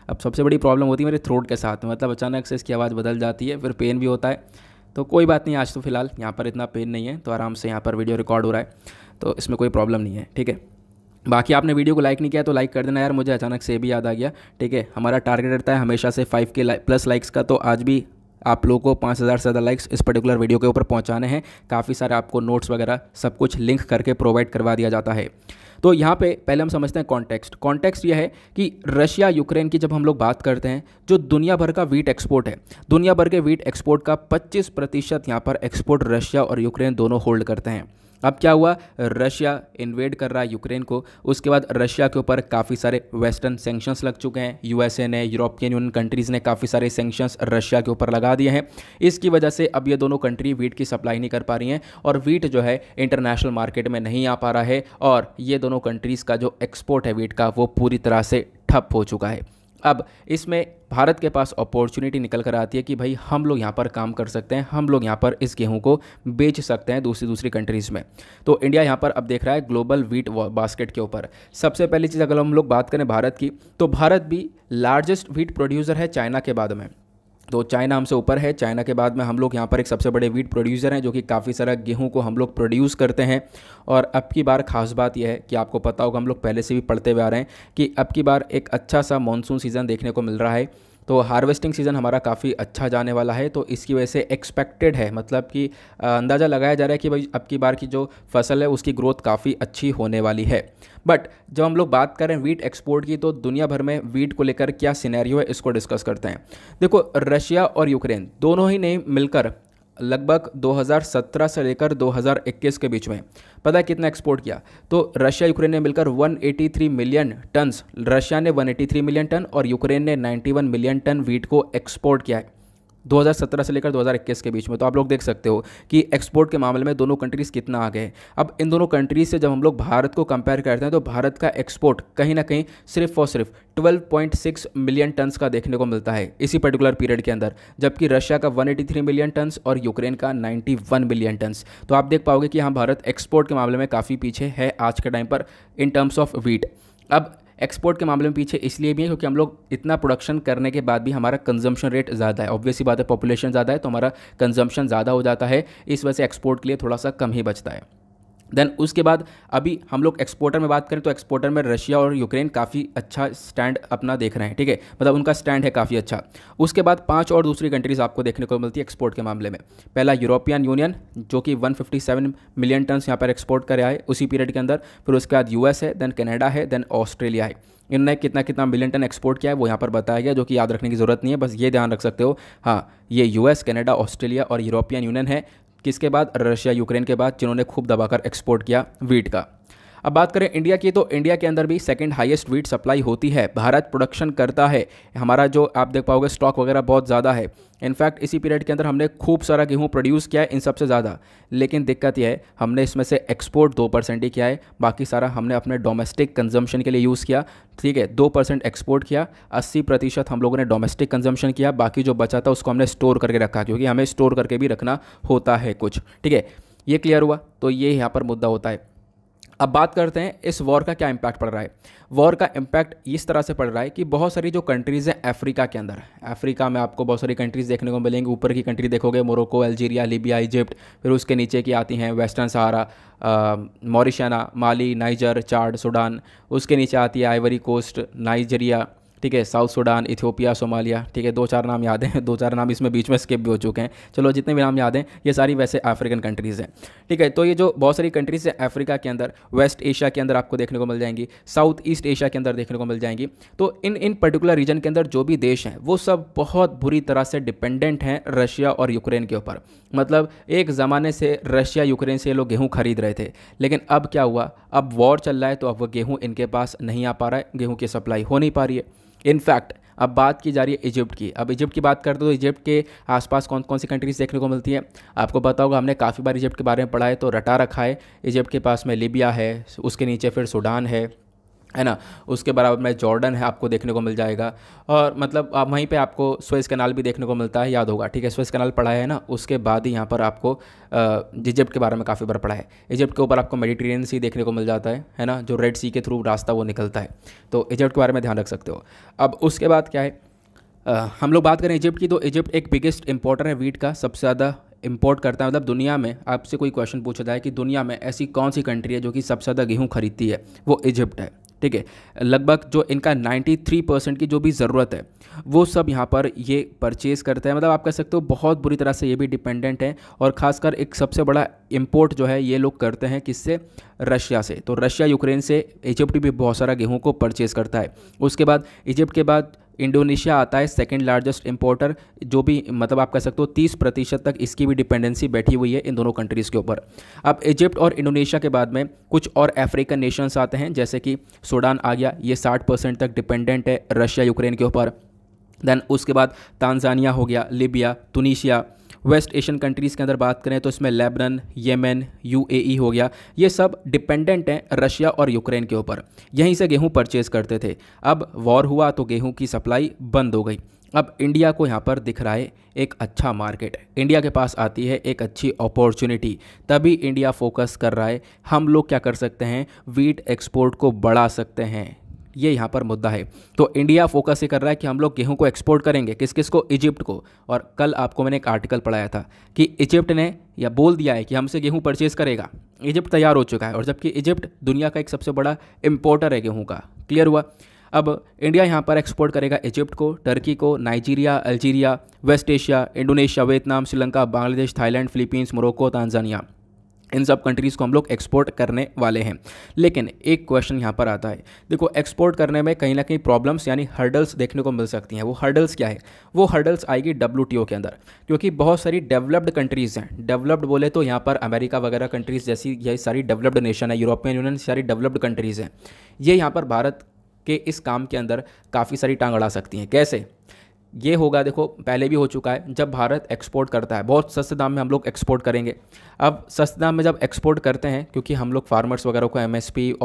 [SPEAKER 1] अब सबसे बड़ी प्रॉब्लम होती है मेरे थ्रोट के साथ मतलब अचानक से इसकी आवाज़ बदल जाती है फिर पेन भी होता है तो कोई बात नहीं आज तो फिलहाल यहाँ पर इतना पेन नहीं है तो आराम से यहाँ पर वीडियो रिकॉर्ड हो रहा है तो इसमें कोई प्रॉब्लम नहीं है ठीक है बाकी आपने वीडियो को लाइक नहीं किया तो लाइक कर देना यार मुझे अचानक से भी याद आ गया ठीक है हमारा टारगेट रहता है हमेशा से फाइव के प्लस लाइक्स का तो आज भी आप लोगों को पाँच हज़ार से ज़्यादा लाइक्स इस पर्टिकुलर वीडियो के ऊपर पहुँचाने हैं काफ़ी सारे आपको नोट्स वगैरह सब कुछ लिंक करके प्रोवाइड करवा दिया जाता है तो यहाँ पे पहले हम समझते हैं कॉन्टेक्स्ट कॉन्टेक्स्ट यह है कि रशिया यूक्रेन की जब हम लोग बात करते हैं जो दुनिया भर का वीट एक्सपोर्ट है दुनिया भर के वीट एक्सपोर्ट का पच्चीस प्रतिशत यहाँ पर एक्सपोर्ट रशिया और यूक्रेन दोनों होल्ड करते हैं अब क्या हुआ रशिया इन्वेड कर रहा है यूक्रेन को उसके बाद रशिया के ऊपर काफ़ी सारे वेस्टर्न सेंक्शंस लग चुके हैं यूएसए ने यूरोपियन यूनियन कंट्रीज़ ने काफ़ी सारे सेंक्शंस रशिया के ऊपर लगा दिए हैं इसकी वजह से अब ये दोनों कंट्री वीट की सप्लाई नहीं कर पा रही हैं और वीट जो है इंटरनेशनल मार्केट में नहीं आ पा रहा है और ये दोनों कंट्रीज़ का जो एक्सपोर्ट है वीट का वो पूरी तरह से ठप हो चुका है अब इसमें भारत के पास अपॉर्चुनिटी निकल कर आती है कि भाई हम लोग यहाँ पर काम कर सकते हैं हम लोग यहाँ पर इस गेहूँ को बेच सकते हैं दूसरी दूसरी कंट्रीज़ में तो इंडिया यहाँ पर अब देख रहा है ग्लोबल वीट बास्केट के ऊपर सबसे पहली चीज़ अगर हम लोग बात करें भारत की तो भारत भी लार्जेस्ट वीट प्रोड्यूसर है चाइना के बाद में तो चाइना हमसे ऊपर है चाइना के बाद में हम लोग यहाँ पर एक सबसे बड़े वीट प्रोड्यूसर हैं जो कि काफ़ी सारा गेहूँ को हम लोग प्रोड्यूस करते हैं और अब की बार खास बात यह है कि आपको पता होगा हम लोग पहले से भी पढ़ते हुए आ रहे हैं कि अब की बार एक अच्छा सा मानसून सीज़न देखने को मिल रहा है तो हार्वेस्टिंग सीज़न हमारा काफ़ी अच्छा जाने वाला है तो इसकी वजह से एक्सपेक्टेड है मतलब कि अंदाज़ा लगाया जा रहा है कि भाई अब की बार की जो फसल है उसकी ग्रोथ काफ़ी अच्छी होने वाली है बट जब हम लोग बात करें वीट एक्सपोर्ट की तो दुनिया भर में वीट को लेकर क्या सिनेरियो है इसको डिस्कस करते हैं देखो रशिया और यूक्रेन दोनों ही नहीं मिलकर लगभग 2017 से लेकर 2021 के बीच में पता है कितना एक्सपोर्ट किया तो रशिया यूक्रेन ने मिलकर 183 मिलियन टन रशिया ने 183 मिलियन टन और यूक्रेन ने 91 मिलियन टन वीट को एक्सपोर्ट किया है 2017 से लेकर 2021 के बीच में तो आप लोग देख सकते हो कि एक्सपोर्ट के मामले में दोनों कंट्रीज़ कितना आगे हैं अब इन दोनों कंट्रीज़ से जब हम लोग भारत को कंपेयर करते हैं तो भारत का एक्सपोर्ट कहीं ना कहीं सिर्फ और सिर्फ 12.6 मिलियन टन्स का देखने को मिलता है इसी पर्टिकुलर पीरियड के अंदर जबकि रशिया का 183 मिलियन टन्स और यूक्रेन का 91 मिलियन टन्स तो आप देख पाओगे कि हाँ भारत एक्सपोर्ट के मामले में काफ़ी पीछे है आज के टाइम पर इन टर्म्स ऑफ वीट अब एक्सपोर्ट के मामले में पीछे इसलिए भी है क्योंकि हम लोग इतना प्रोडक्शन करने के बाद भी हमारा कंजम्पशन रेट ज़्यादा है ऑब्वियसली बात है पॉपुलेशन ज़्यादा है तो हमारा कंजम्पशन ज़्यादा हो जाता है इस वजह से एक्सपोर्ट के लिए थोड़ा सा कम ही बचता है देन उसके बाद अभी हम लोग एक्सपोर्टर में बात करें तो एक्सपोर्टर में रशिया और यूक्रेन काफ़ी अच्छा स्टैंड अपना देख रहे हैं ठीक है मतलब उनका स्टैंड है काफ़ी अच्छा उसके बाद पांच और दूसरी कंट्रीज़ आपको देखने को मिलती है एक्सपोर्ट के मामले में पहला यूरोपियन यूनियन जो कि 157 मिलियन टन्स यहाँ पर एक्सपोर्ट कर रहा है उसी पीरियड के अंदर फिर उसके बाद यू है देन कैनेडा है देन ऑस्ट्रेलिया है इन्होंने कितना कितना मिलियन टन एक्सपोर्ट किया है वो यहाँ पर बताया गया जो कि याद रखने की ज़रूरत नहीं है बस ये ध्यान रख सकते हो हाँ ये यूएस कनाडा ऑस्ट्रेलिया और यूरोपियन यूनियन है किसके बाद रशिया यूक्रेन के बाद जिन्होंने खूब दबाकर एक्सपोर्ट किया वीट का अब बात करें इंडिया की तो इंडिया के अंदर भी सेकेंड हाइस्ट वीट सप्लाई होती है भारत प्रोडक्शन करता है हमारा जो आप देख पाओगे स्टॉक वगैरह बहुत ज़्यादा है इनफैक्ट इसी पीरियड के अंदर हमने खूब सारा गेहूँ प्रोड्यूस किया है इन सबसे ज़्यादा लेकिन दिक्कत यह है हमने इसमें से एक्सपोर्ट दो परसेंट ही किया है बाकी सारा हमने अपने डोमेस्टिक कंजम्पन के लिए यूज़ किया ठीक है दो परसेंट एक्सपोर्ट किया अस्सी प्रतिशत हम लोगों ने डोमेस्टिक कंजम्पन किया बाकी जो बचा था उसको हमने स्टोर करके रखा क्योंकि हमें स्टोर करके भी रखना होता है कुछ ठीक है ये क्लियर हुआ तो ये यहाँ पर मुद्दा होता है अब बात करते हैं इस वॉर का क्या इम्पैक्ट पड़ रहा है वॉर का इम्पैक्ट इस तरह से पड़ रहा है कि बहुत सारी जो कंट्रीज़ हैं अफ्रीका के अंदर अफ्रीका में आपको बहुत सारी कंट्रीज़ देखने को मिलेंगी ऊपर की कंट्री देखोगे मोरक्को अल्जीरिया लीबिया इजिप्ट फिर उसके नीचे की आती हैं Western Sahara Mauritania Mali Niger Chad Sudan उसके नीचे आती है आइवरी कोस्ट नाइजीरिया ठीक है साउथ सूडान इथियोपिया सोमालिया ठीक है दो चार नाम याद हैं (laughs) दो चार नाम इसमें बीच में स्किप भी हो चुके हैं चलो जितने भी नाम याद हैं ये सारी वैसे अफ्रीकन कंट्रीज़ हैं ठीक है तो ये जो बहुत सारी कंट्रीज़ हैं अफ्रीका के अंदर वेस्ट एशिया के अंदर आपको देखने को मिल जाएंगी साउथ ईस्ट एशिया के अंदर देखने को मिल जाएंगी तो इन इन पर्टिकुलर रीजन के अंदर जो भी देश हैं वो सब बहुत बुरी तरह से डिपेंडेंट हैं रशिया और यूक्रेन के ऊपर मतलब एक ज़माने से रशिया यूक्रेन से ये लोग गेहूँ खरीद रहे थे लेकिन अब क्या हुआ अब वॉर चल रहा है तो अब वो गेहूँ इनके पास नहीं आ पा रहा है गेहूँ की सप्लाई हो नहीं पा रही है इनफैक्ट अब बात की जा रही है इजिप्ट की अब इजिप्ट की बात करते तो इजिप्ट के आसपास कौन कौन सी कंट्रीज़ देखने को मिलती है आपको बताओगे हमने काफ़ी बार इजिप्ट के बारे में पढ़ा है तो रटा रखा है इजिप्ट के पास में लीबिया है उसके नीचे फिर सूडान है है ना उसके बराबर में जॉर्डन है आपको देखने को मिल जाएगा और मतलब आप वहीं पे आपको स्वेज कनाल भी देखने को मिलता है याद होगा ठीक है स्वेज कनाल पढ़ा है ना उसके बाद ही यहाँ पर आपको इजिप्ट के बारे में काफ़ी बार पढ़ा है इजिप्ट के ऊपर आपको मेडिटेरियन सी देखने को मिल जाता है है ना जो रेड सी के थ्रू रास्ता वो निकलता है तो इजिप्ट के बारे में ध्यान रख सकते हो अब उसके बाद क्या है आ, हम लोग बात करें इजिप्ट की तो इजिप्ट एक बिगेस्ट इंपॉर्टर है वीट का सबसे ज़्यादा इम्पोर्ट करता है मतलब दुनिया में आपसे कोई क्वेश्चन पूछा जाए कि दुनिया में ऐसी कौन सी कंट्री है जो कि सबसे ज़्यादा गेहूँ खरीदती है वो इजिप्ट है ठीक है लगभग जो इनका 93 परसेंट की जो भी ज़रूरत है वो सब यहाँ पर ये परचेज़ करते हैं मतलब आप कह सकते हो बहुत बुरी तरह से ये भी डिपेंडेंट है और ख़ासकर एक सबसे बड़ा इम्पोर्ट जो है ये लोग करते हैं किससे रशिया से तो रशिया यूक्रेन से इजिप्ट भी बहुत सारा गेहूँ को परचेज़ करता है उसके बाद इजिप्ट के बाद इंडोनेशिया आता है सेकेंड लार्जेस्ट इंपोर्टर जो भी मतलब आप कह सकते हो तीस प्रतिशत तक इसकी भी डिपेंडेंसी बैठी हुई है इन दोनों कंट्रीज़ के ऊपर अब इजिप्ट और इंडोनेशिया के बाद में कुछ और अफ्रीकन नेशंस आते हैं जैसे कि सूडान आ गया ये साठ परसेंट तक डिपेंडेंट है रशिया यूक्रेन के ऊपर देन उसके बाद तानजानिया हो गया Libya Tunisia West Asian countries के अंदर बात करें तो इसमें लेबनन येमेन यूएई हो गया ये सब डिपेंडेंट हैं रशिया और यूक्रेन के ऊपर यहीं से गेहूँ परचेज़ करते थे अब वॉर हुआ तो गेहूँ की सप्लाई बंद हो गई अब इंडिया को यहाँ पर दिख रहा है एक अच्छा मार्केट इंडिया के पास आती है एक अच्छी अपॉर्चुनिटी तभी इंडिया फोकस कर रहा है हम लोग क्या कर सकते हैं वीट एक्सपोर्ट को बढ़ा सकते हैं ये यहाँ पर मुद्दा है तो इंडिया फोकस ये कर रहा है कि हम लोग गेहूँ को एक्सपोर्ट करेंगे किस किस को इजिप्ट को और कल आपको मैंने एक आर्टिकल पढ़ाया था कि इजिप्ट ने या बोल दिया है कि हमसे गेहूँ परचेज़ करेगा इजिप्ट तैयार हो चुका है और जबकि इजिप्ट दुनिया का एक सबसे बड़ा इम्पोर्टर है गेहूँ का क्लियर हुआ अब इंडिया यहाँ पर एक्सपोर्ट करेगा इजिप्ट को टर्की को Nigeria Algeria West Asia Indonesia Vietnam Sri Lanka Bangladesh Thailand Philippines Morocco Tanzania इन सब कंट्रीज़ को हम लोग एक्सपोर्ट करने वाले हैं लेकिन एक क्वेश्चन यहाँ पर आता है देखो एक्सपोर्ट करने में कहीं ना कहीं प्रॉब्लम्स यानी हर्डल्स देखने को मिल सकती हैं वो हर्डल्स क्या है वो हर्डल्स आएगी डब्ल्यू के अंदर क्योंकि बहुत सारी डेवलप्ड कंट्रीज़ हैं डेवलप्ड बोले तो यहाँ पर अमेरिका वगैरह कंट्रीज़ जैसी ये सारी डेवलप्ड नेशन है यूरोपियन यूनियन सारी डेवलप्ड कंट्रीज़ हैं ये यहाँ पर भारत के इस काम के अंदर काफ़ी सारी टांग अड़ा सकती हैं कैसे ये होगा देखो पहले भी हो चुका है जब भारत एक्सपोर्ट करता है बहुत सस्ते दाम में हम लोग एक्सपोर्ट करेंगे अब सस्ते दाम में जब एक्सपोर्ट करते हैं क्योंकि हम लोग फार्मर्स वगैरह को एम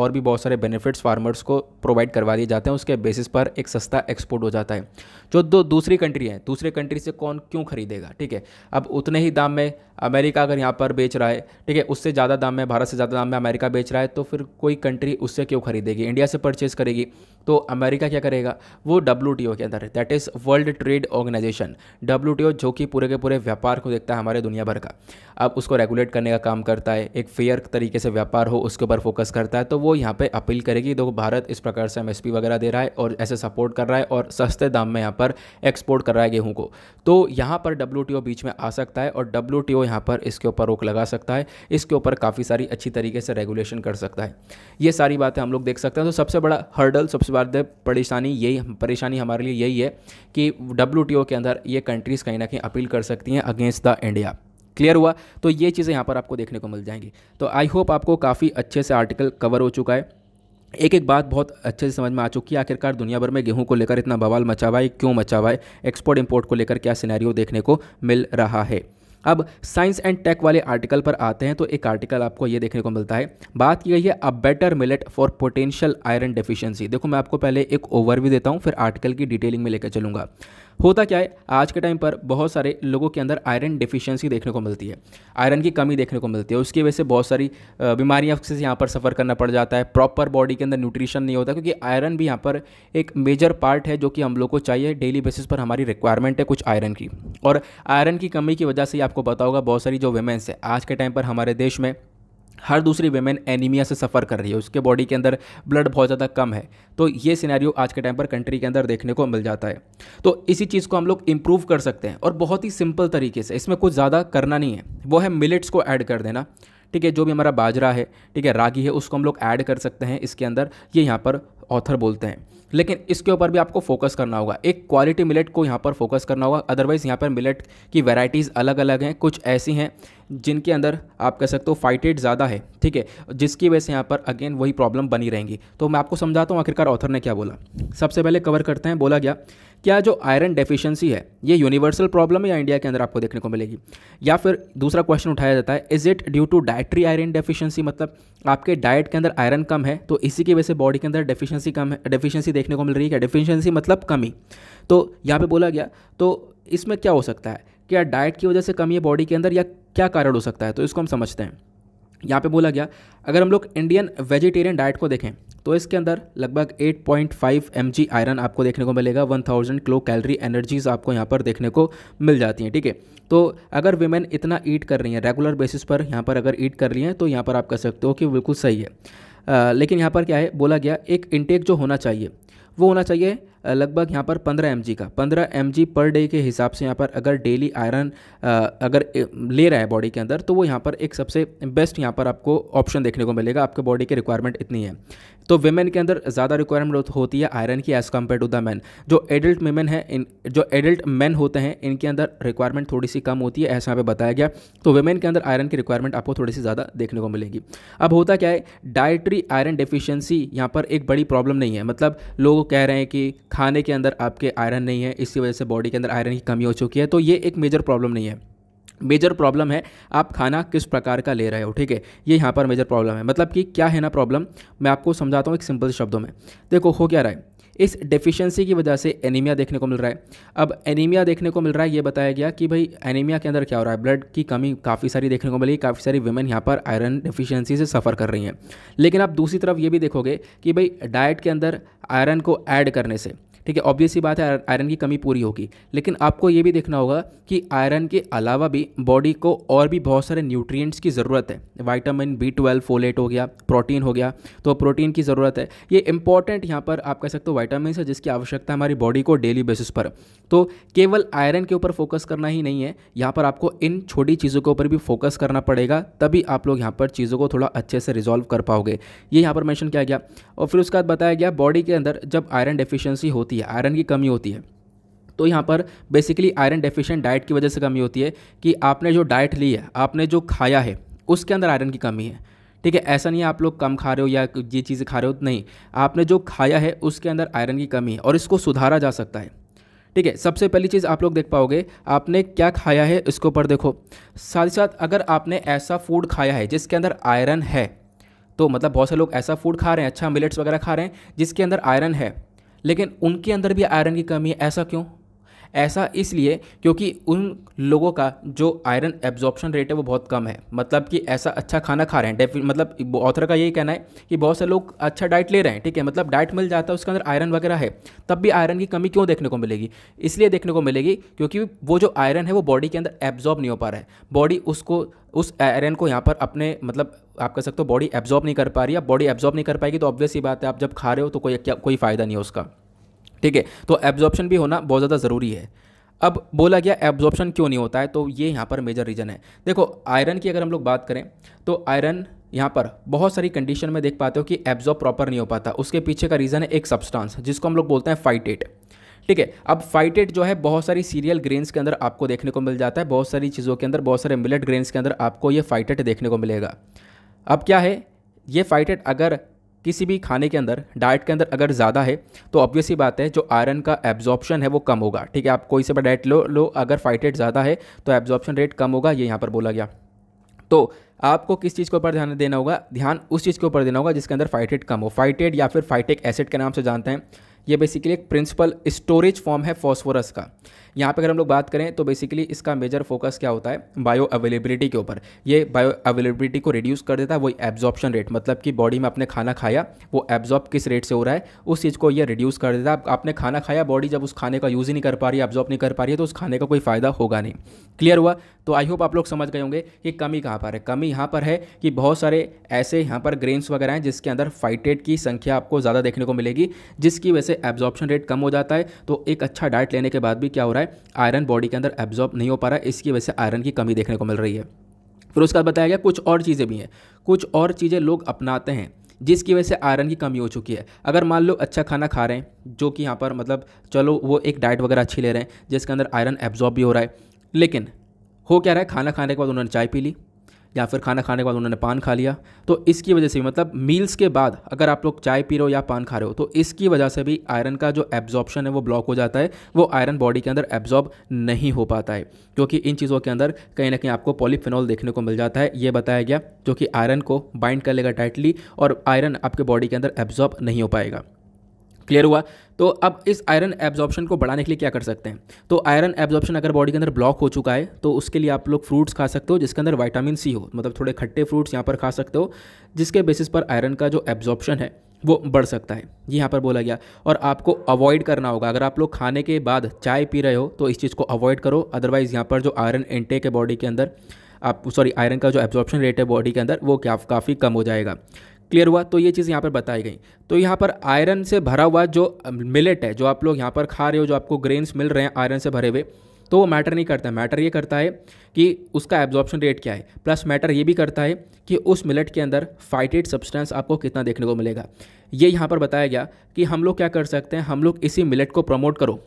[SPEAKER 1] और भी बहुत सारे बेनिफिट्स फार्मर्स को प्रोवाइड करवा दिए जाते हैं उसके बेसिस पर एक सस्ता एक्सपोर्ट हो जाता है जो दो दूसरी कंट्री हैं दूसरे कंट्री से कौन क्यों खरीदेगा ठीक है अब उतने ही दाम में अमेरिका अगर यहाँ पर बेच रहा है ठीक है उससे ज़्यादा दाम में भारत से ज़्यादा दाम में अमेरिका बेच रहा है तो फिर कोई कंट्री उससे क्यों खरीदेगी इंडिया से परचेज़ करेगी तो अमेरिका क्या करेगा वो डब्ल्यू के अंदर है that is World Trade Organization W जो कि पूरे के पूरे व्यापार को देखता है हमारे दुनिया भर का अब उसको रेगुलेट करने का काम करता है एक फेयर तरीके से व्यापार हो उसके ऊपर फोकस करता है तो वो यहाँ पर अपील करेगी देखो भारत इस प्रकार से एम वगैरह दे रहा है और ऐसे सपोर्ट कर रहा है और सस्ते दाम में यहाँ पर एक्सपोर्ट कर रहा है गेहूँ को तो यहाँ पर डब्ल्यू बीच में आ सकता है और डब्ल्यू यहाँ पर इसके ऊपर रोक लगा सकता है इसके ऊपर काफ़ी सारी अच्छी तरीके से रेगुलेशन कर सकता है ये सारी बातें हम लोग देख सकते हैं तो सबसे बड़ा हर्डल सबसे बड़ा परेशानी यही परेशानी हमारे लिए यही है कि डब्ल्यू के अंदर ये कंट्रीज़ कहीं ना कहीं अपील कर सकती हैं अगेंस्ट द इंडिया क्लियर हुआ तो ये चीज़ें यहाँ पर आपको देखने को मिल जाएंगी तो आई होप आपको काफ़ी अच्छे से आर्टिकल कवर हो चुका है एक एक बात बहुत अच्छे से समझ में आ चुकी है आखिरकार दुनिया भर में गेहूं को लेकर इतना बवाल मचा हुआ है क्यों मचा हुआ है एक्सपोर्ट इंपोर्ट को लेकर क्या सिनेरियो देखने को मिल रहा है अब साइंस एंड टेक वाले आर्टिकल पर आते हैं तो एक आर्टिकल आपको ये देखने को मिलता है बात की गई है a better millet for potential iron deficiency देखो मैं आपको पहले एक ओवरव्यू देता हूँ फिर आर्टिकल की डिटेलिंग में लेकर चलूँगा होता क्या है आज के टाइम पर बहुत सारे लोगों के अंदर आयरन डिफिशियंसी देखने को मिलती है आयरन की कमी देखने को मिलती है उसकी वजह से बहुत सारी बीमारियाँ से यहाँ पर सफ़र करना पड़ जाता है प्रॉपर बॉडी के अंदर न्यूट्रिशन नहीं होता क्योंकि आयरन भी यहाँ पर एक मेजर पार्ट है जो कि हम लोग को चाहिए डेली बेसिस पर हमारी रिक्वायरमेंट है कुछ आयरन की और आयरन की कमी की वजह से आपको पता होगा बहुत सारी जो वेमेंस है आज के टाइम पर हमारे देश में हर दूसरी वेमेन एनीमिया से सफ़र कर रही है उसके बॉडी के अंदर ब्लड बहुत ज़्यादा कम है तो ये सिनेरियो आज के टाइम पर कंट्री के अंदर देखने को मिल जाता है तो इसी चीज़ को हम लोग इम्प्रूव कर सकते हैं और बहुत ही सिंपल तरीके से इसमें कुछ ज़्यादा करना नहीं है वो है मिलेट्स को ऐड कर देना ठीक है जो भी हमारा बाजरा है ठीक है रागी है उसको हम लोग ऐड कर सकते हैं इसके अंदर ये यहाँ पर ऑथर बोलते हैं लेकिन इसके ऊपर भी आपको फोकस करना होगा एक क्वालिटी मिलेट को यहाँ पर फोकस करना होगा अदरवाइज़ यहाँ पर मिलेट की वेराइटीज़ अलग अलग हैं कुछ ऐसी हैं जिनके अंदर आप कह सकते हो फाइटेड ज़्यादा है ठीक है जिसकी वजह से यहाँ पर अगेन वही प्रॉब्लम बनी रहेंगी तो मैं आपको समझाता हूँ आखिरकार ऑथर ने क्या बोला सबसे पहले कवर करते हैं बोला गया क्या जो आयरन डेफिशिएंसी है ये यूनिवर्सल प्रॉब्लम है या इंडिया के अंदर आपको देखने को मिलेगी या फिर दूसरा क्वेश्चन उठाया जाता है is it due to dietary iron deficiency मतलब आपके डाइट के अंदर आयरन कम है तो इसी की वजह से बॉडी के अंदर डेफिशिएंसी कम है डेफिशिएंसी देखने को मिल रही है क्या डेफिशिएंसी मतलब कमी तो यहाँ पे बोला गया तो इसमें क्या हो सकता है क्या डाइट की वजह से कमी है बॉडी के अंदर या क्या कारण हो सकता है तो इसको हम समझते हैं यहाँ पे बोला गया अगर हम लोग इंडियन वेजिटेरियन डाइट को देखें तो इसके अंदर लगभग 8.5 पॉइंट आयरन आपको देखने को मिलेगा 1000 थाउजेंड क्लो कैलरी एनर्जीज़ आपको यहाँ पर देखने को मिल जाती हैं ठीक है ठीके? तो अगर वीमेन इतना ईट कर रही हैं रेगुलर बेसिस पर यहाँ पर अगर ईट कर रही हैं तो यहाँ पर आप कह सकते हो कि बिल्कुल सही है आ, लेकिन यहाँ पर क्या है बोला गया एक इंटेक जो होना चाहिए वो होना चाहिए लगभग यहाँ पर 15 एम का 15 एम पर डे के हिसाब से यहाँ पर अगर डेली आयरन अगर ले रहा है बॉडी के अंदर तो वो यहाँ पर एक सबसे बेस्ट यहाँ पर आपको ऑप्शन देखने को मिलेगा आपके बॉडी के रिक्वायरमेंट इतनी है तो वेमेन के अंदर ज़्यादा रिक्वायरमेंट होती है आयरन की as compared to the man जो एडल्ट वेमेन है इन जो एडल्ट मैन होते हैं इनके अंदर रिक्वायरमेंट थोड़ी सी कम होती है ऐसा यहाँ पर बताया गया तो वेमेन के अंदर आयरन की रिक्वायरमेंट आपको थोड़ी सी ज़्यादा देखने को मिलेगी अब होता क्या है डायट्री आयरन डिफिशियंसी यहाँ पर एक बड़ी प्रॉब्लम नहीं है मतलब लोग कह रहे हैं कि खाने के अंदर आपके आयरन नहीं है इसी वजह से बॉडी के अंदर आयरन की कमी हो चुकी है तो ये एक मेजर प्रॉब्लम नहीं है मेजर प्रॉब्लम है आप खाना किस प्रकार का ले रहे हो ठीक है ये यहाँ पर मेजर प्रॉब्लम है मतलब कि क्या है ना प्रॉब्लम मैं आपको समझाता हूँ एक सिंपल शब्दों में देखो हो क्या रहा है इस डेफिशिएंसी की वजह से एनीमिया देखने को मिल रहा है अब एनीमिया देखने को मिल रहा है ये बताया गया कि भाई एनीमिया के अंदर क्या हो रहा है ब्लड की कमी काफ़ी सारी देखने को मिली काफ़ी सारी वुमेन यहाँ पर आयरन डेफिशिएंसी से सफ़र कर रही हैं लेकिन आप दूसरी तरफ ये भी देखोगे कि भाई डाइट के अंदर आयरन को ऐड करने से ठीक है ऑब्वियसली बात है आयरन की कमी पूरी होगी लेकिन आपको ये भी देखना होगा कि आयरन के अलावा भी बॉडी को और भी बहुत सारे न्यूट्रिएंट्स की ज़रूरत है वाइटामिन बी ट्वेल्व फोलेट हो गया प्रोटीन हो गया तो प्रोटीन की ज़रूरत है ये इंपॉर्टेंट यहाँ पर आप कह सकते हो वाइटामिन है जिसकी आवश्यकता हमारी बॉडी को डेली बेसिस पर तो केवल आयरन के ऊपर फोकस करना ही नहीं है यहाँ पर आपको इन छोटी चीज़ों के ऊपर भी फोकस करना पड़ेगा तभी आप लोग यहाँ पर चीज़ों को थोड़ा अच्छे से रिजॉल्व कर पाओगे ये यहाँ पर मैंशन किया गया और फिर उसके बाद बताया गया बॉडी के अंदर जब आयरन डेफिशिएंसी होती होती है आयरन की कमी होती है तो यहाँ पर बेसिकली आयरन डेफिशिएंट डाइट की वजह से कमी होती है कि आपने जो डाइट ली है आपने जो खाया है उसके अंदर आयरन की कमी है ठीक है ऐसा नहीं है आप लोग कम खा रहे हो या ये चीज़ें खा रहे हो नहीं आपने जो खाया है उसके अंदर आयरन की कमी है और इसको सुधारा जा सकता है ठीक है सबसे पहली चीज़ आप लोग देख पाओगे आपने क्या खाया है इसके ऊपर देखो साथ ही साथ अगर आपने ऐसा फूड खाया है जिसके अंदर आयरन है तो मतलब बहुत से लोग ऐसा फूड खा रहे हैं अच्छा मिलेट्स वगैरह खा रहे हैं जिसके अंदर आयरन है लेकिन उनके अंदर भी आयरन की कमी है ऐसा क्यों ऐसा इसलिए क्योंकि उन लोगों का जो आयरन एब्जॉर्प्शन रेट है वो बहुत कम है मतलब कि ऐसा अच्छा खाना खा रहे हैं मतलब ऑथर का यही कहना है कि बहुत से लोग अच्छा डाइट ले रहे हैं ठीक है मतलब डाइट मिल जाता है उसके अंदर आयरन वगैरह है तब भी आयरन की कमी क्यों देखने को मिलेगी इसलिए देखने को मिलेगी क्योंकि वो जो आयरन है वो बॉडी के अंदर एब्जॉर्ब नहीं हो पा रहा है बॉडी उसको उस आयरन को यहाँ पर अपने मतलब आप कह सकते हो बॉडी एब्जॉर्ब नहीं कर पा रही है बॉडी एब्जॉर्ब नहीं कर पाएगी तो ऑब्वियस ही बात है आप जब खा रहे हो तो कोई क्या कोई फ़ायदा नहीं है उसका ठीक है तो एब्जॉर्प्शन भी होना बहुत ज़्यादा ज़रूरी है अब बोला गया एब्जॉर्प्शन क्यों नहीं होता है तो ये यहाँ पर मेजर रीज़न है देखो आयरन की अगर हम लोग बात करें तो आयरन यहाँ पर बहुत सारी कंडीशन में देख पाते हो कि एब्जॉर्ब प्रॉपर नहीं हो पाता उसके पीछे का रीज़न है एक सब्सटेंस जिसको हम लोग बोलते हैं फाइटेट ठीक है अब फाइटेट जो है बहुत सारी सीरियल ग्रेन्स के अंदर आपको देखने को मिल जाता है बहुत सारी चीज़ों के अंदर बहुत सारे मिलेट ग्रेन्स के अंदर आपको ये फाइटेट देखने को मिलेगा अब क्या है ये फाइटेट अगर किसी भी खाने के अंदर डाइट के अंदर अगर ज़्यादा है तो ऑब्वियस ही बात है जो आयरन का एब्जॉर्प्शन है वो कम होगा ठीक है आप कोई से भी डाइट लो लो अगर फाइटेट ज़्यादा है तो एब्जॉर्प्शन रेट कम होगा ये यहाँ पर बोला गया तो आपको किस चीज़ के ऊपर ध्यान देना होगा ध्यान उस चीज़ के ऊपर देना होगा जिसके अंदर फाइटेट कम हो फाइटेट या फिर फाइटेक एसिड के नाम से जानते हैं ये बेसिकली एक प्रिंसिपल स्टोरेज फॉर्म है फॉस्फोरस का यहाँ पर अगर हम लोग बात करें तो बेसिकली इसका मेजर फोकस क्या होता है बायो अवेलेबिलिटी के ऊपर ये बायो अवेलेबिलिटी को रिड्यूस कर देता है वही एब्जॉर्प्शन रेट मतलब कि बॉडी में आपने खाना खाया वो एब्जॉर्ब किस रेट से हो रहा है उस चीज़ को ये रिड्यूस कर देता है आपने खाना खाया बॉडी जब उस खाने का यूज़ ही नहीं कर पा रही है एब्जॉर्ब नहीं कर पा रही है तो उस खाने का कोई फ़ायदा होगा नहीं क्लियर हुआ तो आई होप आप लोग समझ गए होंगे कि कमी कहाँ पर है कमी यहाँ पर है कि बहुत सारे ऐसे यहाँ पर ग्रेन्स वगैरह हैं जिसके अंदर फाइटेट की संख्या आपको ज़्यादा देखने को मिलेगी जिसकी वजह से एब्जॉर्प्शन रेट कम हो जाता है तो एक अच्छा डाइट लेने के बाद भी क्या हो रहा है है आयरन बॉडी के अंदर एब्जॉर्ब नहीं हो पा रहा है इसकी वजह से आयरन की कमी देखने को मिल रही है फिर उसका बताया गया कुछ और चीज़ें भी हैं कुछ और चीज़ें लोग अपनाते हैं जिसकी वजह से आयरन की कमी हो चुकी है अगर मान लो अच्छा खाना खा रहे हैं जो कि यहाँ पर मतलब चलो वो एक डाइट वगैरह अच्छी ले रहे हैं जिसके अंदर आयरन एब्जॉर्ब भी हो रहा है लेकिन हो क्या रहा है खाना खाने के बाद उन्होंने चाय पी ली या फिर खाना खाने के बाद उन्होंने पान खा लिया तो इसकी वजह से मतलब मील्स के बाद अगर आप लोग चाय पी रहे हो या पान खा रहे हो तो इसकी वजह से भी आयरन का जो एब्जॉर्प्शन है वो ब्लॉक हो जाता है वो आयरन बॉडी के अंदर एब्जॉर्ब नहीं हो पाता है क्योंकि इन चीज़ों के अंदर कहीं ना कहीं आपको पॉलीफिनॉल देखने को मिल जाता है ये बताया गया जो कि आयरन को बाइंड कर लेगा टाइटली और आयरन आपके बॉडी के अंदर एब्जॉर्ब नहीं हो पाएगा क्लियर हुआ तो अब इस आयरन एब्जॉर्प्शन को बढ़ाने के लिए क्या कर सकते हैं तो आयरन एब्जॉर्प्शन अगर बॉडी के अंदर ब्लॉक हो चुका है तो उसके लिए आप लोग फ्रूट्स खा सकते हो जिसके अंदर वाइटामिन सी हो मतलब थोड़े खट्टे फ्रूट्स यहाँ पर खा सकते हो जिसके बेसिस पर आयरन का जो एब्जॉर्प्शन है वो बढ़ सकता है ये यहाँ पर बोला गया और आपको अवॉइड करना होगा अगर आप लोग खाने के बाद चाय पी रहे हो तो इस चीज़ को अवॉइड करो अदरवाइज़ यहाँ पर जो आयरन इनटेक है बॉडी के अंदर आप सॉरी आयरन का जो एब्जॉर्प्शन रेट है बॉडी के अंदर वो क्या काफ़ी कम हो जाएगा क्लियर हुआ तो ये चीज़ यहाँ पर बताई गई तो यहाँ पर आयरन से भरा हुआ जो मिलेट है जो आप लोग यहाँ पर खा रहे हो जो आपको ग्रेन्स मिल रहे हैं आयरन से भरे हुए तो वो मैटर नहीं करता है मैटर ये करता है कि उसका एब्जॉर्प्शन रेट क्या है प्लस मैटर ये भी करता है कि उस मिलेट के अंदर फाइटेड सब्सटेंस आपको कितना देखने को मिलेगा ये यहाँ पर बताया गया कि हम लोग क्या कर सकते हैं हम लोग इसी मिलेट को प्रमोट करो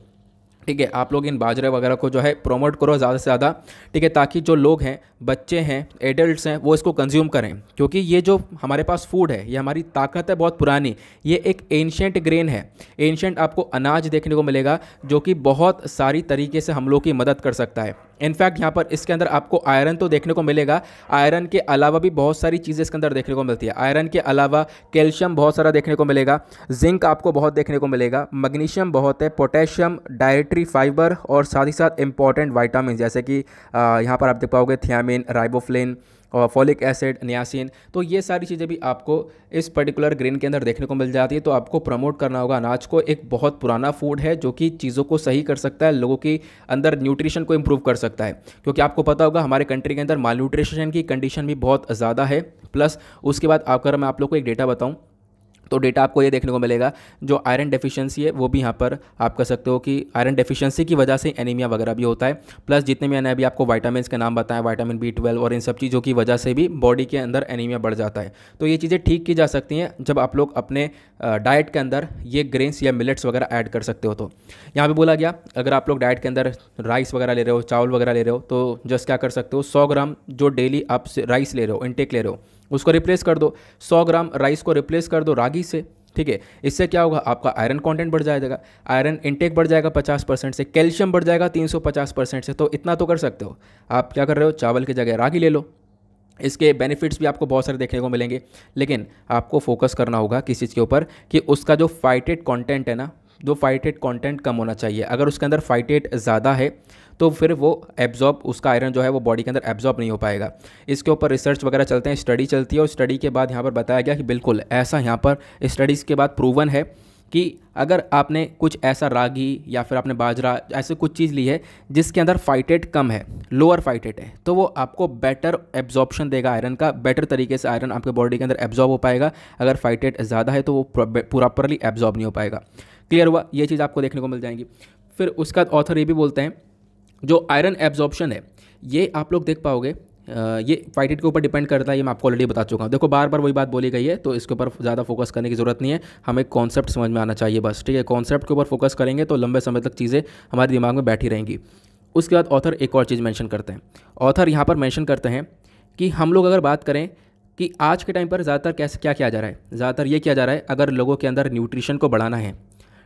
[SPEAKER 1] ठीक है आप लोग इन बाजरे वगैरह को जो है प्रोमोट करो ज़्यादा से ज़्यादा ठीक है ताकि जो लोग हैं बच्चे हैं एडल्ट हैं वो इसको कंज्यूम करें क्योंकि ये जो हमारे पास फूड है ये हमारी ताकत है बहुत पुरानी ये एक एंशेंट ग्रेन है एंशेंट आपको अनाज देखने को मिलेगा जो कि बहुत सारी तरीके से हम लोग की मदद कर सकता है इनफैक्ट यहाँ पर इसके अंदर आपको आयरन तो देखने को मिलेगा आयरन के अलावा भी बहुत सारी चीज़ें इसके अंदर देखने को मिलती है आयरन के अलावा कैल्शियम बहुत सारा देखने को मिलेगा जिंक आपको बहुत देखने को मिलेगा मैग्नीशियम बहुत है पोटेशियम डायट्री फाइबर और साथ ही साथ इंपॉर्टेंट वाइटामिन जैसे कि यहाँ पर आप देख पाओगे थियामिन राइबोफ्लिन और फॉलिक एसिड नियासिन तो ये सारी चीज़ें भी आपको इस पर्टिकुलर ग्रेन के अंदर देखने को मिल जाती है तो आपको प्रमोट करना होगा अनाज को एक बहुत पुराना फूड है जो कि चीज़ों को सही कर सकता है लोगों के अंदर न्यूट्रिशन को इम्प्रूव कर सकता है क्योंकि आपको पता होगा हमारे कंट्री के अंदर माल न्यूट्रिशन की कंडीशन भी बहुत ज़्यादा है प्लस उसके बाद आकर मैं आप लोग को एक डेटा बताऊँ तो डेटा आपको ये देखने को मिलेगा जो आयरन डेफिशिएंसी है वो भी यहाँ पर आप कह सकते हो कि आयरन डेफिशिएंसी की वजह से एनीमिया वगैरह भी होता है प्लस जितने भी मैंने अभी आपको वाइटामिन के नाम बताया वाइटामिन बी ट्वेल्व और इन सब चीज़ों की वजह से भी बॉडी के अंदर एनीमिया बढ़ जाता है तो ये चीज़ें ठीक की जा सकती हैं जब आप लोग अपने डाइट के अंदर ये ग्रेन्स या मिलेट्स वगैरह ऐड कर सकते हो तो यहाँ पर बोला गया अगर आप लोग डाइट के अंदर राइस वगैरह ले रहे हो चावल वगैरह ले रहे हो तो जस्ट क्या कर सकते हो सौ ग्राम जो डेली आप राइस ले रहे हो इनटेक ले रहे हो उसको रिप्लेस कर दो 100 ग्राम राइस को रिप्लेस कर दो रागी से ठीक है इससे क्या होगा आपका आयरन कंटेंट बढ़ जाएगा आयरन इंटेक बढ़ जाएगा 50 परसेंट से कैल्शियम बढ़ जाएगा 350 परसेंट से तो इतना तो कर सकते हो आप क्या कर रहे हो चावल की जगह रागी ले लो इसके बेनिफिट्स भी आपको बहुत सारे देखने को मिलेंगे लेकिन आपको फोकस करना होगा किस चीज़ के ऊपर कि उसका जो फाइटेड कंटेंट है ना जो फाइटेट कंटेंट कम होना चाहिए अगर उसके अंदर फाइटेट ज़्यादा है तो फिर वो एब्जॉर्ब उसका आयरन जो है वो बॉडी के अंदर एब्जॉर्ब नहीं हो पाएगा इसके ऊपर रिसर्च वगैरह चलते हैं स्टडी चलती है और स्टडी के बाद यहाँ पर बताया गया कि बिल्कुल ऐसा यहाँ पर स्टडीज़ के बाद प्रूवन है कि अगर आपने कुछ ऐसा रागी या फिर आपने बाजरा ऐसे कुछ चीज़ ली है जिसके अंदर फाइटेट कम है लोअर फाइटेट है तो वो आपको बेटर एब्जॉर्प्शन देगा आयरन का बेटर तरीके से आयरन आपके बॉडी के अंदर एब्जॉर्ब हो पाएगा अगर फाइटेट ज़्यादा है तो वो प्रॉपरली एब्जॉर्ब नहीं हो पाएगा क्लियर हुआ ये चीज़ आपको देखने को मिल जाएगी फिर उसका ऑथर ये भी बोलते हैं जो आयरन एब्जॉर्प्शन है ये आप लोग देख पाओगे ये फाइटिट के ऊपर डिपेंड करता है ये मैं आपको ऑलरेडी बता चुका हूँ देखो बार बार वही बात बोली गई है तो इसके ऊपर ज़्यादा फोकस करने की ज़रूरत नहीं है हमें कॉन्सेप्ट समझ में आना चाहिए बस ठीक है कॉन्सेप्ट के ऊपर फोकस करेंगे तो लंबे समय तक चीज़ें हमारे दिमाग में बैठी रहेंगी उसके बाद ऑथर एक और चीज़ मैंशन करते हैं ऑथर यहाँ पर मैंशन करते हैं कि हम लोग अगर बात करें कि आज के टाइम पर ज़्यादातर कैसे क्या किया जा रहा है ज़्यादातर ये किया जा रहा है अगर लोगों के अंदर न्यूट्रिशन को बढ़ाना है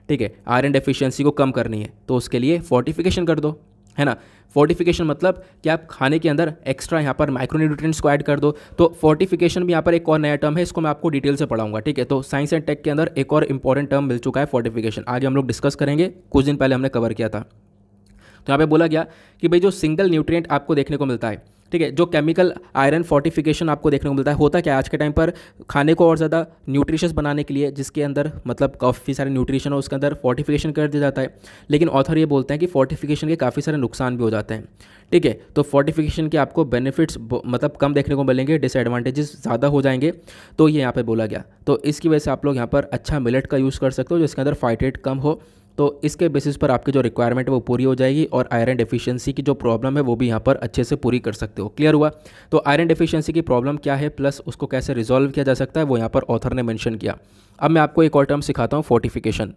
[SPEAKER 1] ठीक है आयरन डेफिशिएंसी को कम करनी है तो उसके लिए फोर्टिफिकेशन कर दो है ना फोर्टिफिकेशन मतलब कि आप खाने के अंदर एक्स्ट्रा यहाँ पर माइक्रोन्यूट्रिएंट्स को ऐड कर दो तो फोर्टिफिकेशन भी यहाँ पर एक और नया टर्म है इसको मैं आपको डिटेल से पढ़ाऊंगा ठीक है तो साइंस एंड टेक के अंदर एक और इंपॉर्टेंट टर्म मिल चुका है फोर्टिफिकेशन आज हम लोग डिस्कस करेंगे कुछ दिन पहले हमने कवर किया था तो यहाँ पे बोला गया कि भाई जो सिंगल न्यूट्रिएंट आपको देखने को मिलता है ठीक है जो केमिकल आयरन फोर्टिफिकेशन आपको देखने को मिलता है होता क्या है आज के टाइम पर खाने को और ज़्यादा न्यूट्रिशियस बनाने के लिए जिसके अंदर मतलब काफ़ी सारे न्यूट्रिशन और उसके अंदर फोर्टिफिकेशन कर दिया जाता है लेकिन ऑथर ये बोलते हैं कि फोर्टिफिकेशन के काफ़ी सारे नुकसान भी हो जाते हैं ठीक है तो फोर्टिफिकेशन के आपको बेनिफिट्स मतलब कम देखने को मिलेंगे डिसएडवांटेजेस ज़्यादा हो जाएंगे तो ये यहाँ पर बोला गया तो इसकी वजह से आप लोग यहाँ पर अच्छा मिलेट का यूज़ कर सकते हो जिसके अंदर फाइटेट कम हो तो इसके बेसिस पर आपकी जो रिक्वायरमेंट है वो पूरी हो जाएगी और आयरन डिफिशियंसी की जो प्रॉब्लम है वो भी यहाँ पर अच्छे से पूरी कर सकते हो क्लियर हुआ तो आयरन डिफिशियंसी की प्रॉब्लम क्या है प्लस उसको कैसे रिजॉल्व किया जा सकता है वो यहाँ पर ऑथर ने मैंशन किया अब मैं आपको एक और टर्म सिखाता हूँ फोर्टिफिकेशन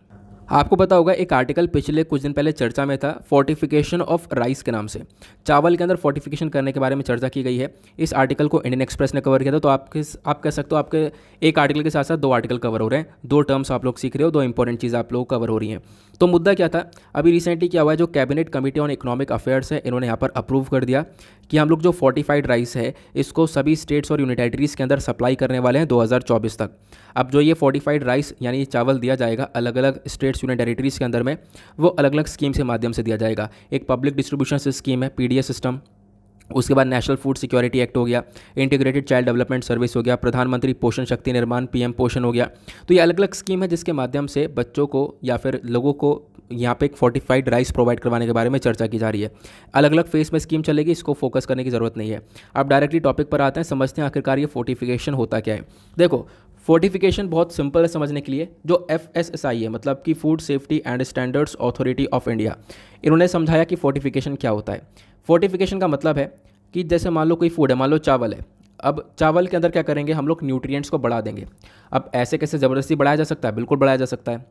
[SPEAKER 1] आपको पता होगा एक आर्टिकल पिछले कुछ दिन पहले चर्चा में था फोर्टिफिकेशन ऑफ राइस के नाम से चावल के अंदर फोर्टिफिकेशन करने के बारे में चर्चा की गई है इस आर्टिकल को इंडियन एक्सप्रेस ने कवर किया था तो आप किस आप कह सकते हो आपके एक आर्टिकल के साथ साथ दो आर्टिकल कवर हो रहे हैं दो टर्म्स आप लोग सीख रहे हो दो इंपॉर्टेंट चीज़ आप लोग कवर हो रही हैं तो मुद्दा क्या था अभी रिसेंटली क्या हुआ है जो cabinet committee on economic affairs है इन्होंने यहाँ पर अप्रूव कर दिया कि हम लोग जो फोर्टिफाइड राइस है इसको सभी स्टेट्स और यूनिटेटरीज के अंदर सप्लाई करने वाले हैं 2024 तक अब जो ये फोर्टिफाइड राइस यानी चावल दिया जाएगा अलग अलग स्टेट्स यूनियन टेरिटरीज़ के अंदर में वो अलग अलग स्कीम के माध्यम से दिया जाएगा एक पब्लिक डिस्ट्रीब्यूशन स्कीम है पी सिस्टम उसके बाद नेशनल फूड सिक्योरिटी एक्ट हो गया इंटीग्रेटेड चाइल्ड डेवलपमेंट सर्विस हो गया प्रधानमंत्री पोषण शक्ति निर्माण पीएम पोषण हो गया तो ये अलग अलग स्कीम है जिसके माध्यम से बच्चों को या फिर लोगों को यहाँ पे एक फोर्टिफाइड राइस प्रोवाइड करवाने के बारे में चर्चा की जा रही है अलग अलग फेस में स्कीम चलेगी इसको फोकस करने की ज़रूरत नहीं है अब डायरेक्टली टॉपिक पर आते हैं समझते हैं आखिरकार ये फोर्टिफिकेशन होता क्या है देखो फोर्टिफिकेशन बहुत सिंपल है समझने के लिए जो एफ एस एस आई है मतलब कि food safety and standards authority of India इन्होंने समझाया कि फोर्टिफिकेशन क्या होता है फोर्टिफिकेशन का मतलब है कि जैसे मान लो कोई फूड है मान लो चावल है अब चावल के अंदर क्या करेंगे हम लोग न्यूट्रिएंट्स को बढ़ा देंगे अब ऐसे कैसे ज़बरदस्ती बढ़ाया जा सकता है बिल्कुल बढ़ाया जा सकता है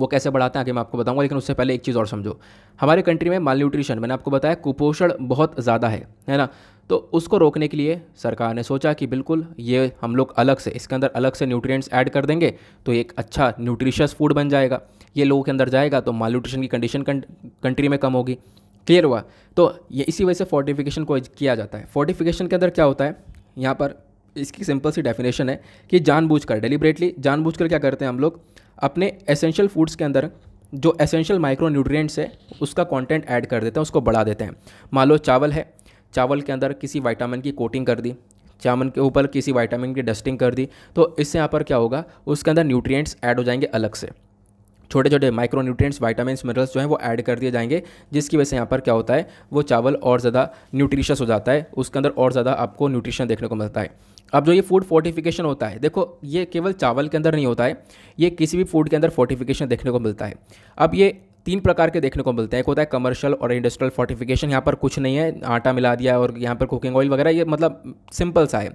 [SPEAKER 1] वो कैसे बढ़ाते हैं आगे मैं आपको बताऊंगा लेकिन उससे पहले एक चीज़ और समझो हमारे कंट्री में माल न्यूट्रिशन मैंने आपको बताया कुपोषण बहुत ज़्यादा है है ना तो उसको रोकने के लिए सरकार ने सोचा कि बिल्कुल ये हम लोग अलग से इसके अंदर अलग से न्यूट्रिएंट्स ऐड कर देंगे तो एक अच्छा न्यूट्रिशियस फूड बन जाएगा ये लोगों के अंदर जाएगा तो माल न्यूट्रिशन की कंडीशन कंट्री में कम होगी क्लियर हुआ तो ये इसी वजह से फोर्टिफिकेशन को किया जाता है फोर्टिफिकेशन के अंदर क्या होता है यहाँ पर इसकी सिंपल सी डेफिनेशन है कि जानबूझकर जानबूझ जानबूझकर क्या करते हैं हम लोग अपने एसेंशियल फूड्स के अंदर जो एसेंशियल माइक्रो न्यूट्रिएंट्स है उसका कंटेंट ऐड कर देते हैं उसको बढ़ा देते हैं मान लो चावल है चावल के अंदर किसी वाइटामिन की कोटिंग कर दी चावल के ऊपर किसी वाइटामिन की डस्टिंग कर दी तो इससे यहाँ पर क्या होगा उसके अंदर न्यूट्रिएंट्स ऐड हो जाएंगे अलग से छोटे छोटे माइक्रो न्यूट्रिएंट्स वाइटामिन मिनरल्स जो हैं वो ऐड कर दिए जाएंगे जिसकी वजह से यहाँ पर क्या होता है वो चावल और ज़्यादा न्यूट्रिशस हो जाता है उसके अंदर और ज़्यादा आपको न्यूट्रिशन देखने को मिलता है अब जो ये फूड फोर्टिफिकेशन होता है देखो ये केवल चावल के अंदर नहीं होता है ये किसी भी फूड के अंदर फोर्टिफिकेशन देखने को मिलता है अब ये तीन प्रकार के देखने को मिलते हैं एक होता है कमर्शियल और इंडस्ट्रियल फोर्टिफिकेशन यहाँ पर कुछ नहीं है आटा मिला दिया और यहाँ पर कुकिंग ऑयल वगैरह ये मतलब सिंपल सा है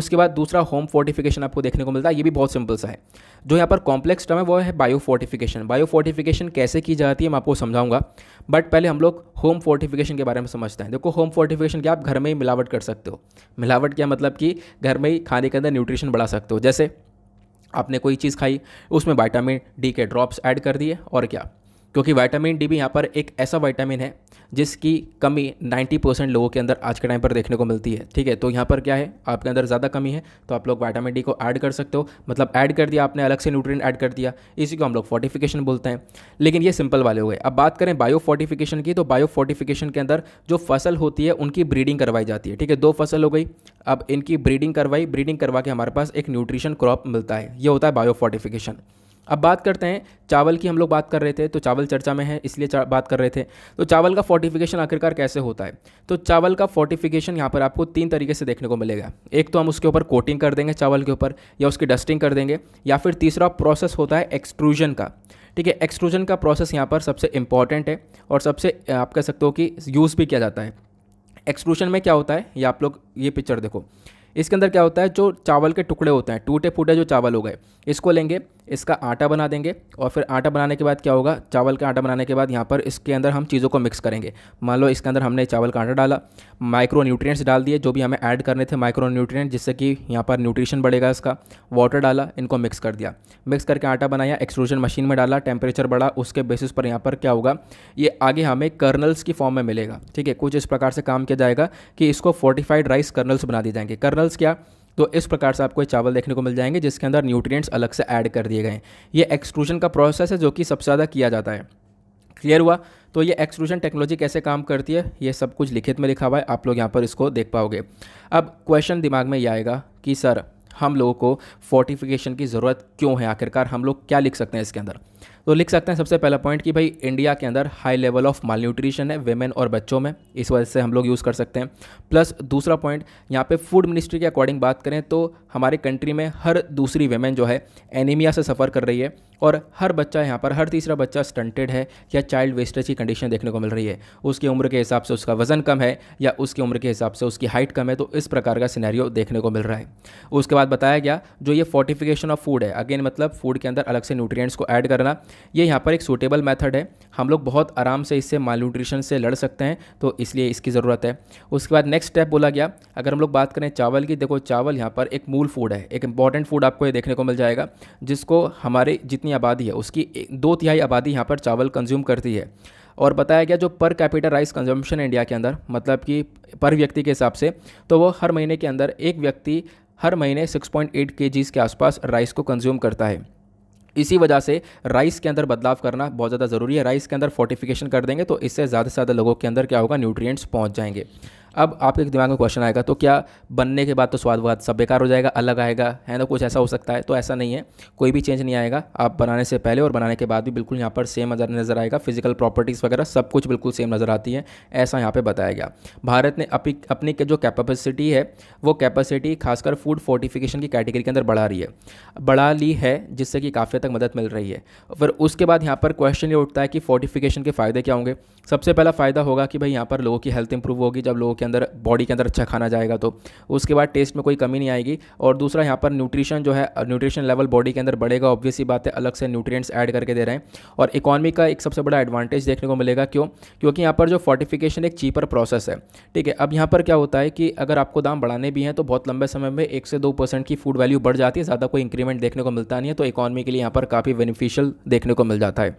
[SPEAKER 1] उसके बाद दूसरा होम फोर्टिफिकेशन आपको देखने को मिलता है ये भी बहुत सिंपल सा है जो यहाँ पर कॉम्प्लेक्स टर्म है वो है बायो फोर्टिफिकेशन बायो फोर्टिफिकेशन कैसे की जाती है मैं आपको समझाऊंगा बट पहले हम लोग होम फोर्टिफिकेशन के बारे में समझते हैं देखो होम फोर्टिफिकेशन क्या आप घर में ही मिलावट कर सकते हो मिलावट क्या मतलब कि घर में ही खाने के अंदर न्यूट्रिशन बढ़ा सकते हो जैसे आपने कोई चीज़ खाई उसमें वाइटामिन डी के ड्रॉप्स ऐड कर दिए और क्या क्योंकि वाइटामिन डी भी यहाँ पर एक ऐसा वाइटामिन है जिसकी कमी 90 परसेंट लोगों के अंदर आज के टाइम पर देखने को मिलती है ठीक है तो यहाँ पर क्या है आपके अंदर ज़्यादा कमी है तो आप लोग वाइटामिन डी को ऐड कर सकते हो मतलब ऐड कर दिया आपने अलग से न्यूट्रिएंट ऐड कर दिया इसी को हम लोग फोर्टिफिकेशन बोलते हैं लेकिन ये सिंपल वाले हो गए अब बात करें बायो फोर्टिफिकेशन की तो बायो फोर्टिफिकेशन के अंदर जो फसल होती है उनकी ब्रीडिंग करवाई जाती है ठीक है दो फसल हो गई अब इनकी ब्रीडिंग करवाई ब्रीडिंग करवा के हमारे पास एक न्यूट्रिशन क्रॉप मिलता है ये होता है बायो फोर्टिफिकेशन अब बात करते हैं चावल की हम लोग बात कर रहे थे तो चावल चर्चा में है इसलिए बात कर रहे थे तो चावल का फोर्टिफिकेशन आखिरकार कैसे होता है तो चावल का फोर्टिफिकेशन यहाँ पर आपको तीन तरीके से देखने को मिलेगा एक तो हम उसके ऊपर कोटिंग कर देंगे चावल के ऊपर या उसकी डस्टिंग कर देंगे या फिर तीसरा प्रोसेस होता है एक्सट्रूजन का ठीक है एक्सट्रूजन का प्रोसेस यहाँ पर सबसे इंपॉर्टेंट है और सबसे आप कह सकते हो कि यूज़ भी किया जाता है एक्सट्रूजन में क्या होता है ये आप लोग ये पिक्चर देखो इसके अंदर क्या होता है जो चावल के टुकड़े होते हैं टूटे फूटे जो चावल हो गए इसको लेंगे इसका आटा बना देंगे और फिर आटा बनाने के बाद क्या होगा चावल का आटा बनाने के बाद यहाँ पर इसके अंदर हम चीज़ों को मिक्स करेंगे मान लो इसके अंदर हमने चावल का आटा डाला माइक्रो न्यूट्रिएंट्स डाल दिए जो भी हमें ऐड करने थे माइक्रो न्यूट्रिएंट जिससे कि यहाँ पर न्यूट्रिशन बढ़ेगा इसका वाटर डाला इनको मिक्स कर दिया मिक्स करके आटा बनाया एक्सट्रूजन मशीन में डाला टेम्परेचर बढ़ा उसके बेसिस पर यहाँ पर क्या होगा ये आगे हमें कर्नल्स की फॉर्म में मिलेगा ठीक है कुछ इस प्रकार से काम किया जाएगा कि इसको फोर्टिफाइड राइस कर्नल्स बना दिए जाएंगे कर्नल्स क्या तो इस प्रकार से आपको ये चावल देखने को मिल जाएंगे जिसके अंदर न्यूट्रिएंट्स अलग से ऐड कर दिए गए हैं ये एक्सट्रूजन का प्रोसेस है जो कि सबसे ज़्यादा किया जाता है क्लियर हुआ तो ये एक्सट्रूजन टेक्नोलॉजी कैसे काम करती है ये सब कुछ लिखित में लिखा हुआ है आप लोग यहाँ पर इसको देख पाओगे अब क्वेश्चन दिमाग में ये आएगा कि सर हम लोगों को फोर्टिफिकेशन की ज़रूरत क्यों है आखिरकार हम लोग क्या लिख सकते हैं इसके अंदर तो लिख सकते हैं सबसे पहला पॉइंट कि भाई इंडिया के अंदर high level of malnutrition है वेमेन और बच्चों में इस वजह से हम लोग यूज़ कर सकते हैं प्लस दूसरा पॉइंट यहाँ पे फूड मिनिस्ट्री के अकॉर्डिंग बात करें तो हमारे कंट्री में हर दूसरी वेमेन जो है एनीमिया से सफ़र कर रही है और हर बच्चा यहाँ पर हर तीसरा बच्चा स्टंटेड है या चाइल्ड वेस्टेज की कंडीशन देखने को मिल रही है उसकी उम्र के हिसाब से उसका वजन कम है या उसकी उम्र के हिसाब से उसकी हाइट कम है तो इस प्रकार का सिनेरियो देखने को मिल रहा है उसके बाद बताया गया जो ये फोर्टिफिकेशन ऑफ फूड है अगेन मतलब फूड के अंदर अलग से न्यूट्रिएंट्स को ऐड करना ये यहाँ पर एक सूटेबल मैथड है हम लोग बहुत आराम से इससे माल न्यूट्रिशन से लड़ सकते हैं तो इसलिए इसकी ज़रूरत है उसके बाद नेक्स्ट स्टेप बोला गया अगर हम लोग बात करें चावल की देखो चावल यहाँ पर एक मूल फूड है एक इंपॉर्टेंट फूड आपको ये देखने को मिल जाएगा जिसको हमारे जितनी आबादी है उसकी दो तिहाई आबादी यहाँ पर चावल कंज्यूम करती है और बताया गया जो पर कैपिटल राइस कंजम्पशन इंडिया के अंदर मतलब कि पर व्यक्ति के हिसाब से तो वो हर महीने के अंदर एक व्यक्ति हर महीने 6.8 पॉइंट के आसपास राइस को कंज्यूम करता है इसी वजह से राइस के अंदर बदलाव करना बहुत ज़्यादा ज़रूरी है राइस के अंदर फोर्टिफिकेशन कर देंगे तो इससे ज़्यादा से ज़्यादा लोगों के अंदर क्या होगा न्यूट्रिएंट्स पहुंच जाएंगे अब आपके दिमाग में क्वेश्चन आएगा तो क्या बनने के बाद तो स्वाद वाद सब बेकार हो जाएगा अलग आएगा है ना कुछ ऐसा हो सकता है तो ऐसा नहीं है कोई भी चेंज नहीं आएगा आप बनाने से पहले और बनाने के बाद भी बिल्कुल यहाँ पर सेम नज़र नज़र आएगा फिजिकल प्रॉपर्टीज़ वगैरह सब कुछ बिल्कुल सेम नज़र आती है ऐसा यहाँ पर बताया गया भारत ने अपनी जो कैपेसिटी है वो कैपेसिटी खासकर फूड फोर्टिफिकेशन की कैटेगरी के अंदर बढ़ा रही है बढ़ा ली है जिससे कि काफ़ी तक मदद मिल रही है फिर उसके बाद यहाँ पर क्वेश्चन ये उठता है कि फोर्टिफिकेशन के फ़ायदे क्या होंगे सबसे पहला फ़ायदा होगा कि भाई यहाँ पर लोगों की हेल्थ इंप्रूव होगी जब लोगों के अंदर बॉडी के अंदर अच्छा खाना जाएगा तो उसके बाद टेस्ट में कोई कमी नहीं आएगी और दूसरा यहाँ पर न्यूट्रिशन जो है न्यूट्रिशन लेवल बॉडी के अंदर बढ़ेगा ऑब्वियसली बात है अलग से न्यूट्रिएंट्स ऐड करके दे रहे हैं और इकॉनमी का एक सबसे बड़ा एडवांटेज देखने को मिलेगा क्यों क्योंकि यहाँ पर जो फोर्टिफिकेशन एक चीपर प्रोसेस है ठीक है अब यहाँ पर क्या होता है कि अगर आपको दाम बढ़ाने भी हैं तो बहुत लंबे समय में एक से दो परसेंट की फूड वैल्यू बढ़ जाती है ज़्यादा कोई इंक्रीमेंट देखने को मिलता नहीं है तो इकॉनमी के लिए यहाँ पर काफ़ी बेनिफिशियल देखने को मिल जाता है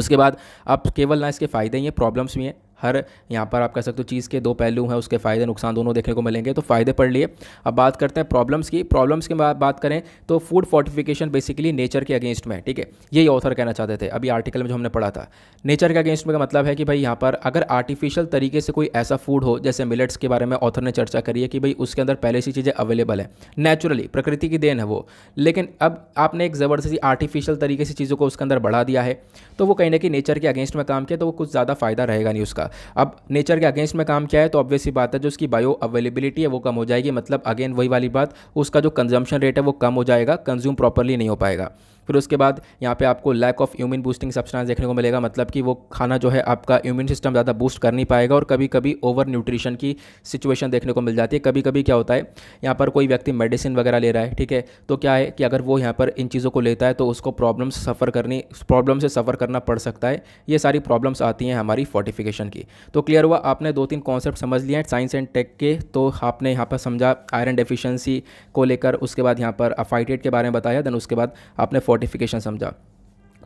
[SPEAKER 1] उसके बाद आप केवल ना इसके फ़ायदे ही हैं प्रॉब्लम्स भी हैं हर यहाँ पर आप कह सकते हो चीज़ के दो पहलू हैं उसके फ़ायदे नुकसान दोनों देखने को मिलेंगे तो फ़ायदे पढ़ लिए अब बात करते हैं प्रॉब्लम्स की प्रॉब्लम्स की बात करें तो फूड फोर्टिफिकेशन बेसिकली नेचर के अगेंस्ट में ठीक है यही ऑथर कहना चाहते थे अभी आर्टिकल में जो हमने पढ़ा था नेचर के अगेंस्ट में का मतलब है कि भाई यहाँ पर अगर आर्टिफिशियल तरीके से कोई ऐसा फूड हो जैसे मिलेट्स के बारे में ऑथर ने चर्चा करी है कि भाई उसके अंदर पहले से चीज़ें अवेलेबल हैं नेचुरली प्रकृति की देन है वो लेकिन अब आपने एक ज़बरदस्ती आर्टिफिशियल तरीके से चीज़ों को उसके अंदर बढ़ा दिया है तो वो कहीं ना कहीं नेचर के अगेंस्ट में काम किया तो वो कुछ ज़्यादा फ़ायदा रहेगा नहीं उसका जाएगा अब नेचर के अगेंस्ट में काम क्या है तो ऑब्वियसली बात है जो उसकी बायो अवेलेबिलिटी है वो कम हो जाएगी मतलब अगेन वही वाली बात उसका जो कंजम्पशन रेट है वो कम हो जाएगा कंज्यूम प्रॉपरली नहीं हो पाएगा फिर उसके बाद यहाँ पे आपको lack of immune boosting substance देखने को मिलेगा मतलब कि वो खाना जो है आपका इम्यून सिस्टम ज़्यादा बूस्ट कर नहीं पाएगा और कभी कभी ओवर न्यूट्रिशन की सिचुएशन देखने को मिल जाती है कभी कभी क्या होता है यहाँ पर कोई व्यक्ति मेडिसिन वगैरह ले रहा है ठीक है तो क्या है कि अगर वो यहाँ पर इन चीज़ों को लेता है तो उसको प्रॉब्लम सफ़र करनी प्रॉब्लम से सफ़र करना पड़ सकता है ये सारी प्रॉब्लम्स आती हैं हमारी फोर्टिफिकेशन की तो क्लियर हुआ आपने दो तीन कॉन्सेप्ट समझ लिए हैं साइंस एंड टेक के तो आपने यहाँ पर समझा आयरन डेफिशिएंसी को लेकर उसके बाद यहाँ पर अफाइटेट के बारे में बताया देन उसके बाद आपने फोर्टिफिकेशन समझा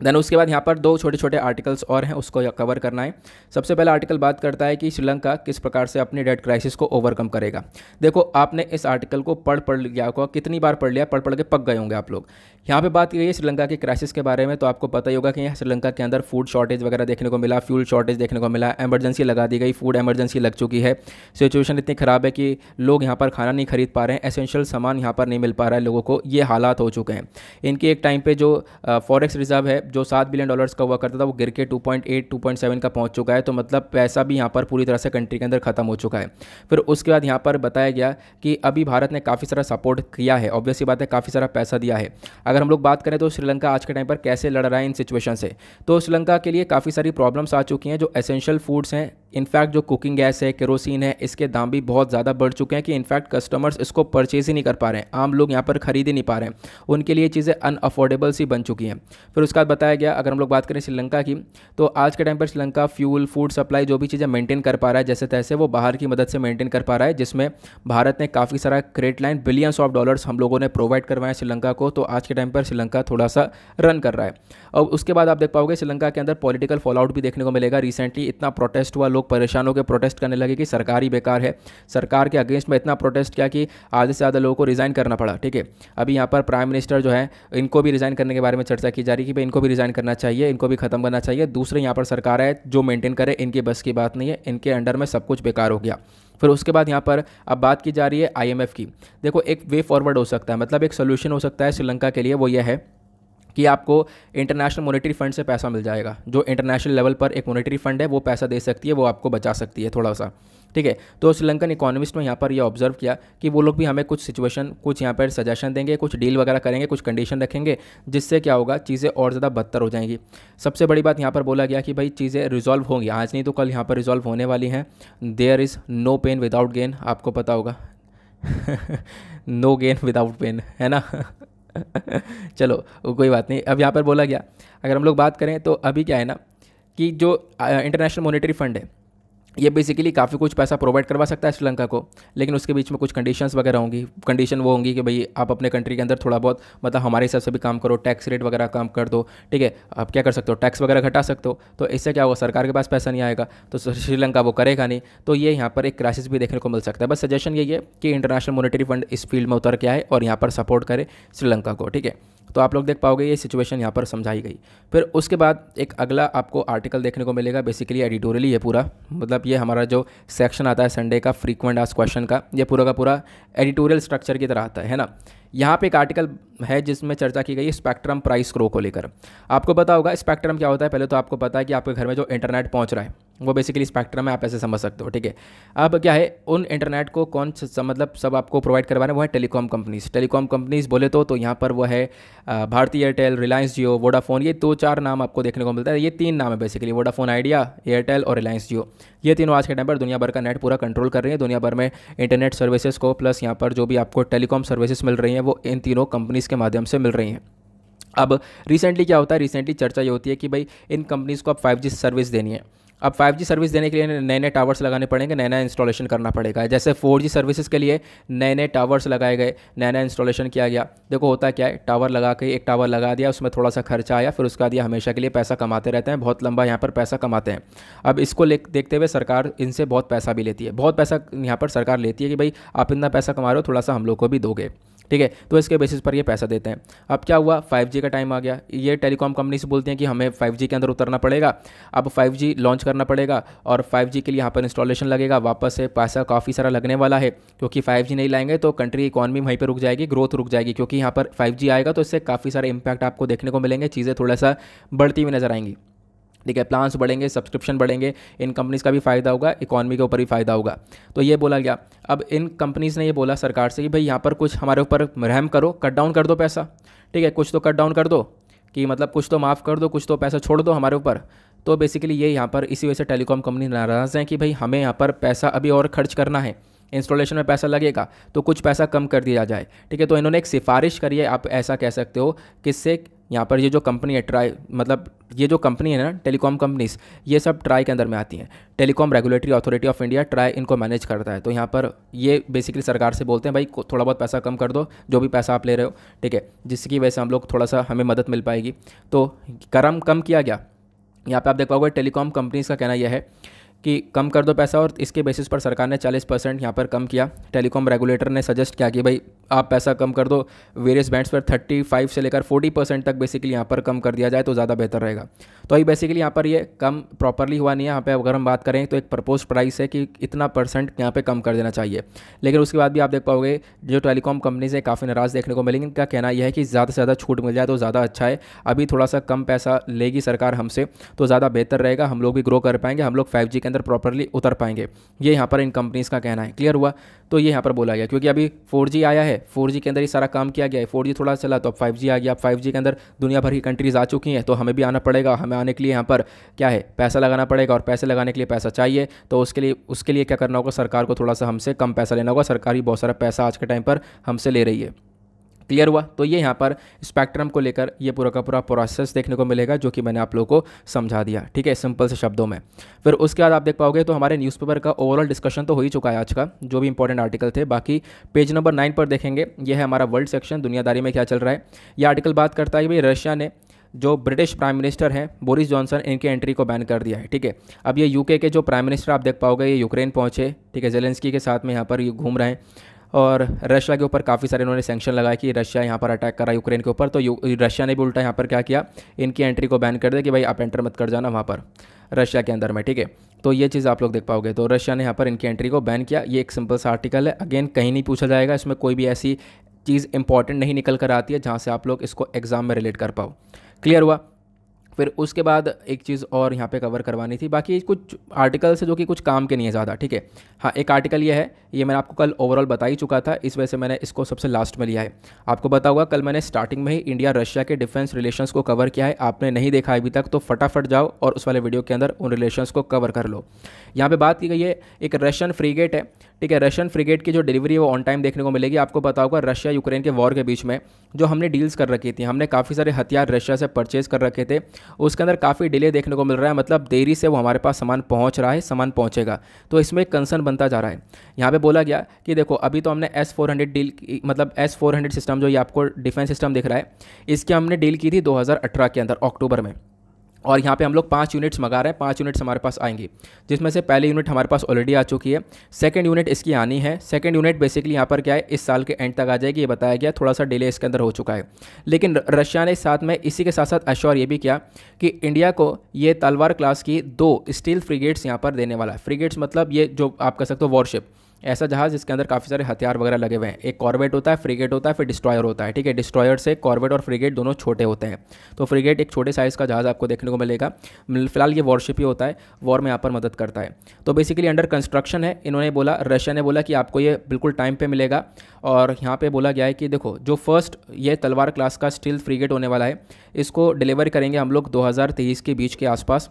[SPEAKER 1] देन उसके बाद यहाँ पर दो छोटे छोटे आर्टिकल्स और हैं उसको कवर करना है सबसे पहला आर्टिकल बात करता है कि श्रीलंका किस प्रकार से अपनी डेट क्राइसिस को ओवरकम करेगा देखो आपने इस आर्टिकल को पढ़ पढ़ लिया होगा कितनी बार पढ़ लिया पढ़ पढ़ के पक गए होंगे आप लोग यहाँ पे बात की गई है श्रीलंका के क्राइसिस के बारे में तो आपको पता ही होगा कि यहाँ श्रीलंका के अंदर फूड शॉर्टेज वगैरह देखने को मिला फ्यूल शॉर्टेज देखने को मिला एमरजेंसी लगा दी गई फूड एमरजेंसी लग चुकी है सिचुएशन इतनी ख़राब है कि लोग यहाँ पर खाना नहीं खरीद पा रहे हैं एसेंशियल सामान यहाँ पर नहीं मिल पा रहा है लोगों को ये हालात हो चुके हैं इनकी एक टाइम पर जो फॉरेक्स रिजर्व है जो सात बिलियन डॉलर्स का हुआ करता था वो गिर के two point eight two point seven का पहुँच चुका है तो मतलब पैसा भी यहाँ पर पूरी तरह से कंट्री के अंदर खत्म हो चुका है फिर उसके बाद यहाँ पर बताया गया कि अभी भारत ने काफ़ी सारा सपोर्ट किया है ऑब्वियसली बात है काफ़ी सारा पैसा दिया है अगर हम लोग बात करें तो श्रीलंका आज के टाइम पर कैसे लड़ रहा है इन सिचुएशन से तो श्रीलंका के लिए काफ़ी सारी प्रॉब्लम्स आ चुकी हैं जो एसेंशियल फूड्स हैं इनफैक्ट जो कुकिंग गैस है केरोसिन है इसके दाम भी बहुत ज़्यादा बढ़ चुके हैं कि इनफैक्ट कस्टमर्स इसको परचेज ही नहीं कर पा रहे हैं आम लोग यहाँ पर खरीद ही नहीं पा रहे हैं उनके लिए चीज़ें अनअफोर्डेबल सी बन चुकी हैं फिर उसके बाद बताया गया अगर हम लोग बात करें श्रीलंका की तो आज के टाइम पर श्रीलंका फ्यूल फूड सप्लाई जो भी चीज़ें मेंटेन कर पा रहा है जैसे तैसे वो बाहर की मदद से मेंटेन कर पा रहा है जिसमें भारत ने काफ़ी सारा credit line billions of dollars हम लोगों ने प्रोवाइड करवाया श्रीलंका को तो आज के टाइम पर श्रीलंका थोड़ा सा रन कर रहा है और उसके बाद आप देख पाओगे श्रीलंका के अंदर पॉलिटिकल फॉलआउट भी देखने को मिलेगा रिसेंटली इतना प्रोटेस्ट हुआ लोग परेशान होकर प्रोटेस्ट करने लगे कि सरकार ही बेकार है सरकार के अगेंस्ट में इतना प्रोटेस्ट किया कि आधे से आधा लोगों को रिज़ाइन करना पड़ा ठीक है अभी यहाँ पर प्राइम मिनिस्टर जो है इनको भी रिज़ाइन करने के बारे में चर्चा की जा रही है कि भाई इनको भी रिज़ाइन करना चाहिए इनको भी खत्म करना चाहिए दूसरे यहाँ पर सरकार है जो मेंटेन करे इनकी बस की बात नहीं है इनके अंडर में सब कुछ बेकार हो गया फिर उसके बाद यहाँ पर अब बात की जा रही है आईएमएफ की देखो एक वे फॉरवर्ड हो सकता है मतलब एक सोल्यूशन हो सकता है श्रीलंका के लिए वो यह है कि आपको इंटरनेशनल मॉनेटरी फंड से पैसा मिल जाएगा जो इंटरनेशनल लेवल पर एक मॉनेटरी फंड है वो पैसा दे सकती है वो आपको बचा सकती है थोड़ा सा ठीक है तो श्रीलंकन इकोनॉमिस्ट ने यहाँ पर यह ऑब्जर्व किया कि वो लोग भी हमें कुछ सिचुएशन कुछ यहाँ पर सजेशन देंगे कुछ डील वगैरह करेंगे कुछ कंडीशन रखेंगे जिससे क्या होगा चीज़ें और ज़्यादा बदतर हो जाएंगी सबसे बड़ी बात यहाँ पर बोला गया कि भाई चीज़ें रिजॉल्व होंगी आज नहीं तो कल यहाँ पर रिजॉल्व होने वाली हैं there is no pain without gain आपको पता होगा नो गेन विदाउट पेन है ना (laughs) चलो कोई बात नहीं अब यहाँ पर बोला गया अगर हम लोग बात करें तो अभी क्या है ना कि जो इंटरनेशनल मॉनेटरी फंड है ये बेसिकली काफ़ी कुछ पैसा प्रोवाइड करवा सकता है श्रीलंका को लेकिन उसके बीच में कुछ कंडीशंस वगैरह होंगी कंडीशन वो होंगी कि भाई आप अपने कंट्री के अंदर थोड़ा बहुत मतलब हमारे हिसाब से भी काम करो टैक्स रेट वगैरह काम कर दो ठीक है आप क्या कर सकते हो टैक्स वगैरह घटा सकते हो तो इससे क्या होगा सरकार के पास पैसा नहीं आएगा तो श्रीलंका वो करेगा नहीं तो ये यहाँ पर एक क्राइसिस भी देखने को मिल सकता है बस सजेशन यही है कि इंटरनेशनल मोनिटरी फंड इस फील्ड में उतर के आए और यहाँ पर सपोर्ट करे श्रीलंका को ठीक है तो आप लोग देख पाओगे ये सिचुएशन यहाँ पर समझाई गई फिर उसके बाद एक अगला आपको आर्टिकल देखने को मिलेगा बेसिकली एडिटोरियली ये पूरा मतलब ये हमारा जो सेक्शन आता है संडे का फ्रीक्वेंट आज क्वेश्चन का ये पूरा का पूरा एडिटोरियल स्ट्रक्चर की तरह आता है ना यहाँ पे एक आर्टिकल है जिसमें चर्चा की गई है स्पेक्ट्रम प्राइस क्रो को लेकर आपको पता होगा स्पेक्ट्रम क्या होता है पहले तो आपको पता है कि आपके घर में जो इंटरनेट पहुँच रहा है वो बेसिकली स्पेक्ट्रम है आप ऐसे समझ सकते हो ठीक है अब क्या है उन इंटरनेट को कौन मतलब सब आपको प्रोवाइड करवा रहे हैं वो है टेलीकॉम कंपनीज टेलीकॉम कंपनीज बोले तो तो यहाँ पर वो है भारतीय एयरटेल रिलायंस जियो वोडाफोन ये दो चार नाम आपको देखने को मिलता है ये तीन नाम है बेसिकली वोडाफोन आइडिया एयरटेल और रिलायंस जियो ये तीनों आज के टाइम पर दुनिया भर का नेट पूरा कंट्रोल कर रही है दुनिया भर में इंटरनेट सर्विसेज को प्लस यहाँ पर जो भी आपको टेलीकॉम सर्विसेज मिल रही हैं हैं वो इन तीनों कंपनीज़ के माध्यम से मिल रही हैं अब रिसेंटली क्या होता है रिसेंटली चर्चा ये होती है कि भाई इन कंपनीज़ को अब फाइव सर्विस देनी है अब 5G सर्विस देने के लिए नए नए टावर्स लगाने पड़ेंगे नया नया इंस्टॉलेशन करना पड़ेगा जैसे 4G सर्विसेज के लिए नए नए टावर्स लगाए गए नया नया इंस्टॉलेशन किया गया देखो होता क्या है टावर लगा के एक टावर लगा दिया उसमें थोड़ा सा खर्चा आया फिर उसका दिया हमेशा के लिए पैसा कमाते रहते हैं बहुत लंबा यहाँ पर पैसा कमाते हैं अब इसको देखते हुए सरकार इनसे बहुत पैसा भी लेती है बहुत पैसा यहाँ पर सरकार लेती है कि भाई आप इतना पैसा कमा रहे हो थोड़ा सा हम लोग को भी दोगे ठीक है तो इसके बेसिस पर ये पैसा देते हैं अब क्या हुआ फाइव का टाइम आ गया ये टेलीकॉम कंपनी से बोलते हैं कि हमें फाइव के अंदर उतरना पड़ेगा अब फाइव लॉन्च करना पड़ेगा और फाइव के लिए यहाँ पर इंस्टॉलेशन लगेगा वापस से पैसा काफ़ी सारा लगने वाला है क्योंकि फाइव नहीं लाएंगे तो कंट्री इकॉनमी वहीं पर रुक जाएगी ग्रोथ रुक जाएगी क्योंकि यहाँ पर फाइव आएगा तो इससे काफ़ी सारे इंपैक्ट आपको देखने को मिलेंगे चीज़ें थोड़ा सा बढ़ती हुई नज़र आएंगी ठीक है प्लान्स बढ़ेंगे सब्सक्रिप्शन बढ़ेंगे इन कंपनीज़ का भी फायदा होगा इकॉनमी के ऊपर भी फायदा होगा तो ये बोला गया अब इन कंपनीज़ ने ये बोला सरकार से कि भाई यहाँ पर कुछ हमारे ऊपर रहम करो कट डाउन कर दो पैसा ठीक है कुछ तो कट डाउन कर दो कि मतलब कुछ तो माफ़ कर दो कुछ तो पैसा छोड़ दो हमारे ऊपर तो बेसिकली ये यहाँ पर इसी वजह से टेलीकॉम कंपनी नाराज़ हैं कि भाई हमें यहाँ पर पैसा अभी और खर्च करना है इंस्टॉलेशन में पैसा लगेगा तो कुछ पैसा कम कर दिया जाए ठीक है तो इन्होंने एक सिफारिश करी है आप ऐसा कह सकते हो किससे यहाँ पर ये जो कंपनी है ट्राई मतलब ये जो कंपनी है ना टेलीकॉम कंपनीज ये सब ट्राई के अंदर में आती हैं telecom regulatory authority of India TRAI इनको मैनेज करता है तो यहाँ पर ये बेसिकली सरकार से बोलते हैं भाई थोड़ा बहुत पैसा कम कर दो जो भी पैसा आप ले रहे हो ठीक है जिसकी वजह से हम लोग थोड़ा सा हमें मदद मिल पाएगी तो करम कम किया गया यहाँ पर आप देख पाओगे टेलीकॉम कंपनीज़ का कहना यह है कि कम कर दो पैसा और इसके बेसिस पर सरकार ने 40 परसेंट यहाँ पर कम किया टेलीकॉम रेगुलेटर ने सजेस्ट किया कि भाई आप पैसा कम कर दो वेरियस बैंड्स पर 35 से लेकर 40 परसेंट तक बेसिकली यहाँ पर कम कर दिया जाए तो ज़्यादा बेहतर रहेगा तो अभी बेसिकली यहाँ पर ये कम प्रॉपरली हुआ नहीं है यहाँ पर अगर हम बात करें तो एक प्रपोज प्राइस है कि इतना परसेंट यहाँ पर कम कर देना चाहिए लेकिन उसके बाद भी आप देख पाओगे जो टेलीकॉम कंपनीज है काफ़ी नाराज़ देखने को मिलेंगे इनका कहना यह है कि ज़्यादा से ज़्यादा छूट मिल जाए तो ज़्यादा अच्छा है अभी थोड़ा सा कम पैसा लेगी सरकार हमसे तो ज़्यादा बेहतर रहेगा हम लोग भी ग्रो कर पाएंगे हम लोग फाइव के अंदर प्रॉपरली उतर पाएंगे ये यहाँ पर इन कंपनीज़ का कहना है क्लियर हुआ तो ये यहाँ पर बोला गया क्योंकि अभी फोर आया है फोर के अंदर ही सारा काम किया गया है फोर थोड़ा चला तो अब फाइव आ गया अब फाइव के अंदर दुनिया भर की कंट्रीज़ आ चुकी हैं तो हमें भी आना पड़ेगा हमें आने के लिए यहाँ पर क्या है पैसा लगाना पड़ेगा और पैसे लगाने के लिए पैसा चाहिए तो उसके लिए उसके लिए क्या करना होगा सरकार को थोड़ा सा हमसे कम पैसा लेना होगा सरकार ही बहुत सारा पैसा आज के टाइम पर हमसे ले रही है क्लियर हुआ तो ये यहाँ पर स्पेक्ट्रम को लेकर ये पूरा का पूरा प्रोसेस देखने को मिलेगा जो कि मैंने आप लोगों को समझा दिया ठीक है सिंपल से शब्दों में फिर उसके बाद आप देख पाओगे तो हमारे न्यूज़पेपर का ओवरऑल डिस्कशन तो हो ही चुका है आज का जो भी इंपॉर्टेंट आर्टिकल थे बाकी पेज नंबर नाइन पर देखेंगे यह है हमारा वर्ल्ड सेक्शन दुनियादारी में क्या चल रहा है यह आर्टिकल बात करता है कि भाई रशिया ने जो ब्रिटिश प्राइम मिनिस्टर हैं बोरिस जॉनसन इनके एंट्री को बैन कर दिया है ठीक है अब ये यूके के जो प्राइम मिनिस्टर आप देख पाओगे ये यूक्रेन पहुंचे ठीक है जेलेंस्की के साथ में यहाँ पर घूम रहे हैं और रशिया के ऊपर काफ़ी सारे इन्होंने सेंक्शन लगाया कि रशिया यहाँ पर अटैक करा यूक्रेन के ऊपर तो रशिया ने भी उल्टा यहाँ पर क्या किया इनकी एंट्री को बैन कर दिया कि भाई आप एंटर मत कर जाना वहाँ पर रशिया के अंदर में ठीक है तो ये चीज़ आप लोग देख पाओगे तो रशिया ने यहाँ पर इनकी एंट्री को बैन किया ये एक सिंपल सा आर्टिकल है अगेन कहीं नहीं पूछा जाएगा इसमें कोई भी ऐसी चीज़ इंपॉर्टेंट नहीं निकल कर आती है जहाँ से आप लोग इसको एग्ज़ाम में रिलेट कर पाओ क्लियर हुआ फिर उसके बाद एक चीज़ और यहाँ पे कवर करवानी थी बाकी कुछ आर्टिकल्स है जो कि कुछ काम के नहीं है ज़्यादा ठीक है हाँ एक आर्टिकल ये है ये मैंने आपको कल ओवरऑल बता ही चुका था इस वजह से मैंने इसको सबसे लास्ट में लिया है आपको बता हुआ कल मैंने स्टार्टिंग में ही इंडिया रशिया के डिफेंस रिलेशन को कवर किया है आपने नहीं देखा अभी तक तो फटाफट जाओ और उस वाले वीडियो के अंदर उन रिलेशन को कवर कर लो यहाँ पर बात की गई है एक रशियन फ्रीगेट है ठीक है रशियन फ्रिगेट की जो डिलीवरी है वो ऑन टाइम देखने को मिलेगी आपको पता होगा रशिया यूक्रेन के वॉर के बीच में जो हमने डील्स कर रखी थी हमने काफ़ी सारे हथियार रशिया से परचेज कर रखे थे उसके अंदर काफ़ी डिले देखने को मिल रहा है मतलब देरी से वो हमारे पास सामान पहुँच रहा है सामान पहुँचेगा तो इसमें एक कंसर्न बनता जा रहा है यहाँ पर बोला गया कि देखो अभी तो हमने एस फोर हंड्रेड डील मतलब एस फोर हंड्रेड सिस्टम जो ये आपको डिफेंस सिस्टम दिख रहा है इसकी हमने डील की थी दो हज़ार अठारह के अंदर अक्टूबर में और यहाँ पे हम लोग पाँच यूनिट्स मंगा रहे हैं पाँच यूनिट्स हमारे पास आएंगी जिसमें से पहले यूनिट हमारे पास ऑलरेडी आ चुकी है सेकंड यूनिट इसकी आनी है सेकंड यूनिट बेसिकली यहाँ पर क्या है इस साल के एंड तक आ जाएगी ये बताया गया थोड़ा सा डिले इसके अंदर हो चुका है लेकिन रशिया ने साथ में इसी के साथ साथ अश्योर ये भी किया कि इंडिया को ये तलवार क्लास की दो स्टील फ्रिगेट्स यहाँ पर देने वाला है फ्रिगेट्स मतलब ये जो आप कह सकते हो वॉरशिप ऐसा जहाज़ जिसके अंदर काफ़ी सारे हथियार वगैरह लगे हुए हैं एक कॉर्बेट होता है फ्रिगेट होता है फिर डिस्ट्रॉयर होता है ठीक है डिस्ट्रॉयर से कॉर्बेट और फ्रिगेट दोनों छोटे होते हैं तो फ्रिगेट एक छोटे साइज़ का जहाज़ आपको देखने को मिलेगा फिलहाल ये वॉरशिप ही होता है वॉर में यहाँ पर मदद करता है तो बेसिकली अंडर कंस्ट्रक्शन है इन्होंने बोला रशिया ने बोला कि आपको ये बिल्कुल टाइम पर मिलेगा और यहाँ पर बोला गया है कि देखो जो फर्स्ट ये तलवार क्लास का स्टील फ्रिगेट होने वाला है इसको डिलीवर करेंगे हम लोग दो के बीच के आसपास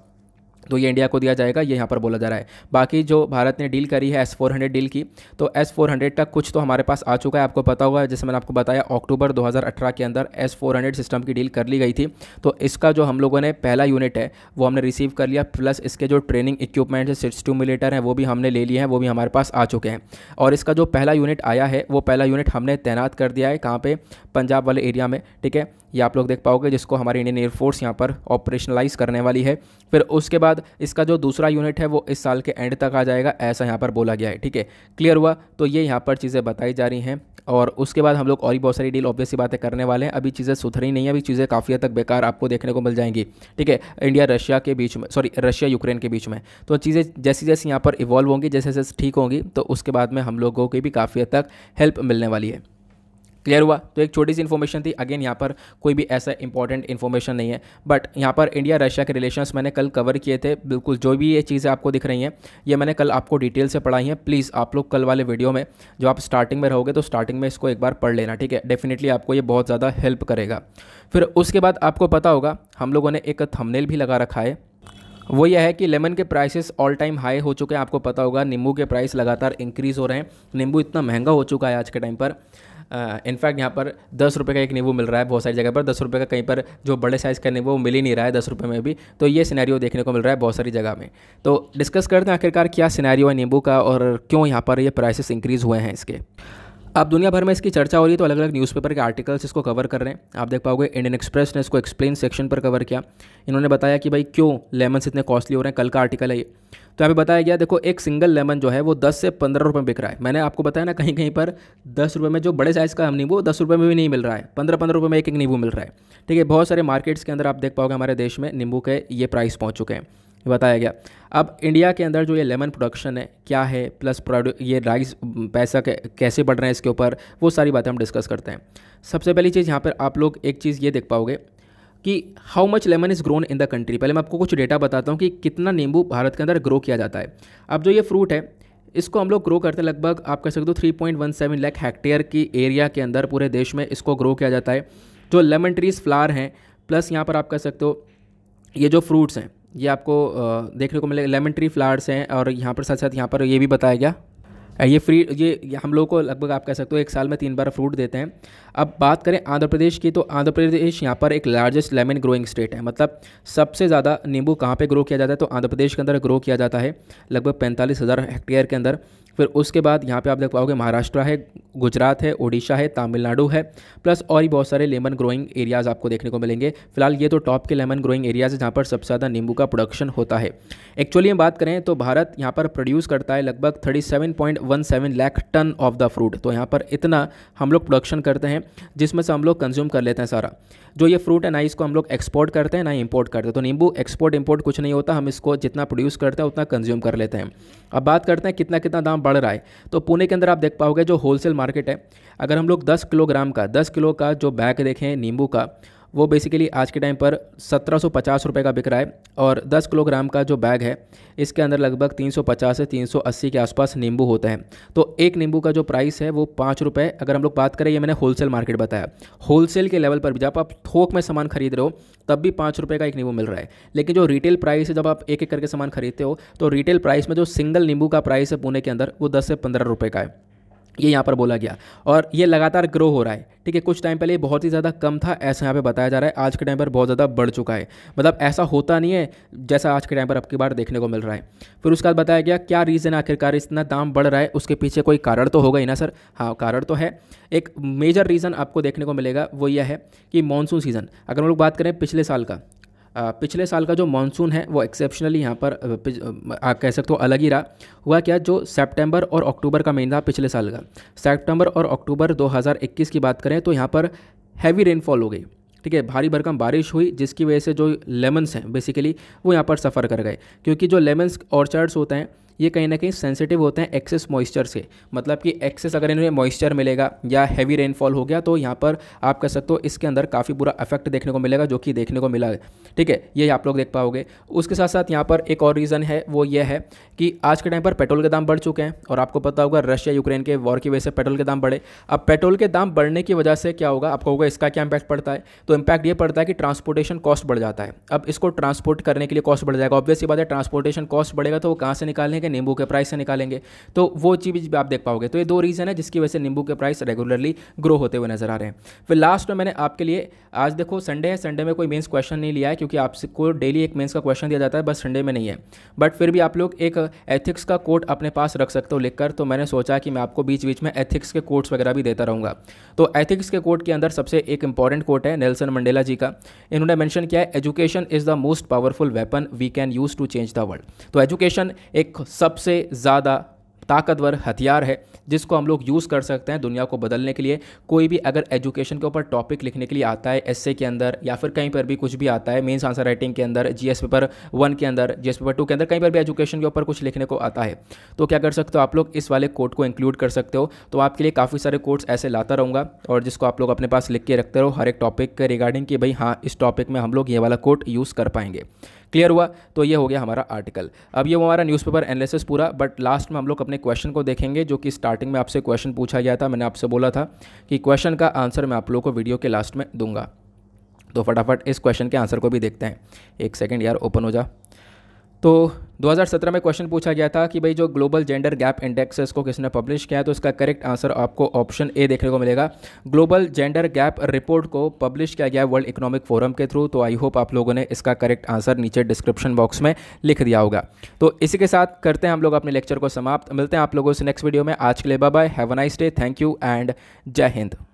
[SPEAKER 1] तो ये इंडिया को दिया जाएगा ये यहाँ पर बोला जा रहा है बाकी जो भारत ने डील करी है एस फोर हंड्रेड डील की तो एस फोर हंड्रेड का कुछ तो हमारे पास आ चुका है आपको पता होगा जैसे मैंने आपको बताया अक्टूबर 2018 के अंदर एस फोर हंड्रेड सिस्टम की डील कर ली गई थी तो इसका जो हम लोगों ने पहला यूनिट है वो हमने रिसीव कर लिया प्लस इसके जो ट्रेनिंग इक्विपमेंट है सिस्टूमिलेटर हैं वो भी हमने ले लिए हैं वो भी हमारे पास आ चुके हैं और इसका जो पहला यूनिट आया है वो पहला यूनिट हमने तैनात कर दिया है कहाँ पर पंजाब वाले एरिया में ठीक है ये आप लोग देख पाओगे जिसको हमारी इंडियन एयरफोर्स यहाँ पर ऑपरेशनलाइज करने वाली है फिर उसके बाद इसका जो दूसरा यूनिट है वो इस साल के एंड तक आ जाएगा ऐसा यहाँ पर बोला गया है ठीक है क्लियर हुआ तो ये यहाँ पर चीज़ें बताई जा रही हैं और उसके बाद हम लोग और भी बहुत सारी डील ऑब्वियसली बातें करने वाले हैं अभी चीज़ें सुधरी नहीं है अभी चीज़ें काफ़ी हद तक बेकार आपको देखने को मिल जाएंगी ठीक है इंडिया रशिया के बीच में सॉरी रशिया यूक्रेन के बीच में तो चीज़ें जैसी जैसी यहाँ पर इवॉल्व होंगी जैसे जैसे ठीक होंगी तो उसके बाद में हम लोगों की भी काफ़ी हद तक हेल्प मिलने वाली है क्लियर हुआ तो एक छोटी सी इन्फॉर्मेशन थी अगेन यहाँ पर कोई भी ऐसा इंपॉर्टेंट इन्फॉर्मेशन नहीं है बट यहाँ पर इंडिया रशिया के रिलेशंस मैंने कल कवर किए थे बिल्कुल जो भी ये चीज़ें आपको दिख रही हैं ये मैंने कल आपको डिटेल से पढ़ाई हैं प्लीज़ आप लोग कल वाले वीडियो में जो आप स्टार्टिंग में रहोगे तो स्टार्टिंग में इसको एक बार पढ़ लेना ठीक है डेफिनेटली आपको ये बहुत ज़्यादा हेल्प करेगा फिर उसके बाद आपको पता होगा हम लोगों ने एक थमनेल भी लगा रखा है वो यह है कि लेमन के प्राइसेस ऑल टाइम हाई हो चुके हैं आपको पता होगा नींबू के प्राइस लगातार इंक्रीज़ हो रहे हैं नींबू इतना महंगा हो चुका है आज के टाइम पर इनफैक्ट यहाँ पर दस रुपये का एक नींबू मिल रहा है बहुत सारी जगह पर दस रुपये का कहीं पर जो बड़े साइज़ का नींबू मिल ही नहीं रहा है दस रुपये में भी तो ये सिनेरियो देखने को मिल रहा है बहुत सारी जगह में तो डिस्कस करते हैं आखिरकार क्या सिनेरियो है नींबू का और क्यों यहाँ पर ये प्राइसेस इंक्रीज़ हुए हैं इसके अब दुनिया भर में इसकी चर्चा हो रही है तो अलग अलग न्यूज़पेपर के आर्टिकल्स इसको कवर कर रहे हैं आप देख पाओगे इंडियन एक्सप्रेस ने इसको एक्सप्लेन सेक्शन पर कवर किया इन्होंने बताया कि भाई क्यों लेमन्स इतने कॉस्टली हो रहे हैं कल का आर्टिकल है ये तो यहाँ पे बताया गया देखो एक सिंगल लेमन जो है वो दस से पंद्रह रुपये में बिक रहा है मैंने आपको बताया ना कहीं कहीं पर दस रुपये में जो बड़े साइज़ का हम नींबू दस रुपये में भी नहीं मिल रहा है पंद्रह पंद्रह रुपये में एक एक नींबू मिल रहा है ठीक है बहुत सारे मार्केट्स के अंदर आप देख पाओगे हमारे देश में नींबू के ये प्राइस पहुँच चुके हैं बताया गया अब इंडिया के अंदर जो ये लेमन प्रोडक्शन है क्या है प्लस ये राइस पैसा कैसे बढ़ रहे हैं इसके ऊपर वो सारी बातें हम डिस्कस करते हैं सबसे पहली चीज़ यहाँ पर आप लोग एक चीज़ ये देख पाओगे कि how much lemon is grown in the country पहले मैं आपको कुछ डेटा बताता हूँ कि कितना नींबू भारत के अंदर ग्रो किया जाता है अब जो ये फ्रूट है इसको हम लोग ग्रो करते लगभग आप कह सकते हो three point one seven lakh hectare की एरिया के अंदर पूरे देश में इसको ग्रो किया जाता है जो लेमन ट्रीज़ फ्लावर हैं प्लस यहाँ पर आप कह सकते हो ये जो फ्रूट्स हैं ये आपको देखने को मिलेगा लेमन ट्री फ्लावर्स हैं और यहाँ पर साथ साथ यहाँ पर ये भी बताया गया ये फ्री ये हम लोग को लगभग आप कह सकते हो एक साल में तीन बार फ्रूट देते हैं अब बात करें आंध्र प्रदेश की तो आंध्र प्रदेश यहाँ पर एक लार्जेस्ट लेमन ग्रोइंग स्टेट है मतलब सबसे ज़्यादा नींबू कहाँ पे ग्रो किया जाता है तो आंध्र प्रदेश के अंदर ग्रो किया जाता है लगभग पैंतालीस हज़ार हेक्टेयर के अंदर फिर उसके बाद यहाँ पे आप देख पाओगे महाराष्ट्र है गुजरात है ओडिशा है तमिलनाडु है प्लस और भी बहुत सारे लेमन ग्रोइंग एरियाज़ आपको देखने को मिलेंगे फिलहाल ये तो टॉप के लेमन ग्रोइंग एरियाज़ है जहाँ पर सबसे ज़्यादा नींबू का प्रोडक्शन होता है एक्चुअली हम बात करें तो भारत यहाँ पर प्रोड्यूस करता है लगभग seven lakh ton of the fruit तो यहाँ पर इतना हम लोग प्रोडक्शन करते हैं जिसमें से हम लोग कंज्यूम कर लेते हैं सारा जो ये फ्रूट है ना इसको हम लोग एक्सपोर्ट करते हैं ना इम्पोर्ट करते हैं तो नींबू एक्सपोर्ट इम्पोर्ट कुछ नहीं होता हम इसको जितना प्रोड्यूस करते हैं उतना कंज्यूम कर लेते हैं अब बात करते हैं कितना कितना दाम बढ़ रहा है तो पुणे के अंदर आप देख पाओगे जो होलसेल मार्केट है अगर हम लोग दस किलोग्राम का दस किलो का जो बैग देखें नींबू का वो बेसिकली आज के टाइम पर सत्रह सौ पचास रुपये का बिक रहा है और दस किलोग्राम का जो बैग है इसके अंदर लगभग तीन सौ पचास से तीन सौ अस्सी के आसपास नींबू होते हैं तो एक नींबू का जो प्राइस है वो पाँच रुपये अगर हम लोग बात करें ये मैंने होलसेल मार्केट बताया होलसेल के लेवल पर भी जब आप थोक में सामान खरीद रहे हो तब भी पाँच रुपये का एक नींबू मिल रहा है लेकिन जो रिटेल प्राइस है जब आप एक एक करके सामान खरीदते हो तो रिटेल प्राइस में जो सिंगल नींबू का प्राइस है पुणे के अंदर वो दस से पंद्रह रुपये का है ये यहाँ पर बोला गया और ये लगातार ग्रो हो रहा है ठीक है कुछ टाइम पहले बहुत ही ज़्यादा कम था ऐसा यहाँ पे बताया जा रहा है आज के टाइम पर बहुत ज़्यादा बढ़ चुका है मतलब ऐसा होता नहीं है जैसा आज के टाइम पर अब की बार देखने को मिल रहा है फिर उसके बाद बताया गया क्या रीज़न आखिरकार इतना दाम बढ़ रहा है उसके पीछे कोई कारण तो होगा ही ना सर हाँ कारण तो है एक मेजर रीज़न आपको देखने को मिलेगा वो यह है कि मानसून सीज़न अगर हम लोग बात करें पिछले साल का पिछले साल का जो मानसून है वो एक्सेप्शनली यहाँ पर आप कह सकते हो अलग ही रहा हुआ क्या जो सितंबर और अक्टूबर का महीना पिछले साल का सितंबर और अक्टूबर 2021 की बात करें तो यहाँ पर हैवी रेनफॉल हो गई ठीक है भारी भरकम बारिश हुई जिसकी वजह से जो लेमन्स हैं बेसिकली वो यहाँ पर सफ़र कर गए क्योंकि जो लेमन्स ऑर्चर्ड्स होते हैं ये कहीं ना कहीं सेंसिटिव होते हैं एक्सेस मॉइस्चर से मतलब कि एक्सेस अगर इनमें मॉइस्चर मिलेगा या हैवी रेनफॉल हो गया तो यहाँ पर आप कह सकते हो इसके अंदर काफ़ी बुरा इफेक्ट देखने को मिलेगा जो कि देखने को मिला है ठीक है ये आप लोग देख पाओगे उसके साथ साथ यहाँ पर एक और रीज़न है वो ये है कि आज के टाइम पर पेट्रोल के दाम बढ़ चुके हैं और आपको पता होगा रशिया यूक्रेन के वॉर की वजह से पेट्रोल के दाम बढ़े अब पेट्रोल के दाम बढ़ने की वजह से क्या होगा आपको होगा इसका क्या इम्पैक्ट पड़ता है तो इम्पैक्ट ये पड़ता है कि ट्रांसपोर्टेशन कॉस्ट बढ़ जाता है अब इसको ट्रांसपोर्ट करने के लिए कॉस्ट बढ़ जाएगा ऑब्वियसली बात है ट्रांसपोर्टेशन कॉस्ट बढ़ेगा तो वो कहाँ से निकालेंगे नींबू के प्राइस से निकालेंगे तो वो चीज़ भी आप देख पाओगे तो ये दो रीज़न है जिसकी वजह से नींबू के प्राइस रेगुलरली ग्रो होते हुए नजर आ रहे हैं फिर लास्ट में मैंने आपके लिए आज देखो संडे है संडे में कोई मेन्स क्वेश्चन नहीं लिया है क्योंकि आपको डेली एक मेन्स का क्वेश्चन दिया जाता है बस संडे में नहीं है बट फिर भी आप लोग एक एथिक्स का कोट अपने पास रख सकते हो लिखकर तो मैंने सोचा कि मैं आपको बीच बीच में एथिक्स के कोर्ट्स वगैरह भी देता रहूँगा तो एथिक्स के कोर्ट के अंदर सबसे एक इंपॉर्टेंट कोट है नेल्सन मंडेला जी का इन्होंने मैंशन किया है education is the most powerful weapon we can use to change the world तो एजुकेशन एक सबसे ज़्यादा ताकतवर हथियार है जिसको हम लोग यूज़ कर सकते हैं दुनिया को बदलने के लिए कोई भी अगर एजुकेशन के ऊपर टॉपिक लिखने के लिए आता है एस के अंदर या फिर कहीं पर भी कुछ भी आता है मेन्स आंसर राइटिंग के अंदर जीएस पेपर वन के अंदर जीएस पेपर टू के अंदर कहीं पर भी एजुकेशन के ऊपर कुछ लिखने को आता है तो क्या कर सकते हो आप लोग इस वाले कोड को इंक्लूड कर सकते हो तो आपके लिए काफ़ी सारे कोड्स ऐसे लाता रहूँगा और जिसको आप लोग अपने पास लिख के रखते रहो हर एक टॉपिक के रिगार्डिंग कि भाई हाँ इस टॉपिक में हम लोग ये वाला कोड यूज़ कर पाएंगे क्लियर हुआ तो ये हो गया हमारा आर्टिकल अब ये हमारा न्यूज़पेपर एनालिसिस पूरा बट लास्ट में हम लोग अपने क्वेश्चन को देखेंगे जो कि स्टार्टिंग में आपसे क्वेश्चन पूछा गया था मैंने आपसे बोला था कि क्वेश्चन का आंसर मैं आप लोगों को वीडियो के लास्ट में दूंगा तो फटाफट इस क्वेश्चन के आंसर को भी देखते हैं एक सेकेंड यार ओपन हो जा तो 2017 में क्वेश्चन पूछा गया था कि भाई जो ग्लोबल जेंडर गैप इंडेक्स है इसको किसने पब्लिश किया है तो इसका करेक्ट आंसर आपको ऑप्शन ए देखने को मिलेगा ग्लोबल जेंडर गैप रिपोर्ट को पब्लिश किया गया वर्ल्ड इकोनॉमिक फोरम के थ्रू तो आई होप आप लोगों ने इसका करेक्ट आंसर नीचे डिस्क्रिप्शन बॉक्स में लिख दिया होगा तो इसी के साथ करते हैं हम लोग अपने लेक्चर को समाप्त मिलते हैं आप लोगों से नेक्स्ट वीडियो में आज के लिए bye have a nice day thank you and जय हिंद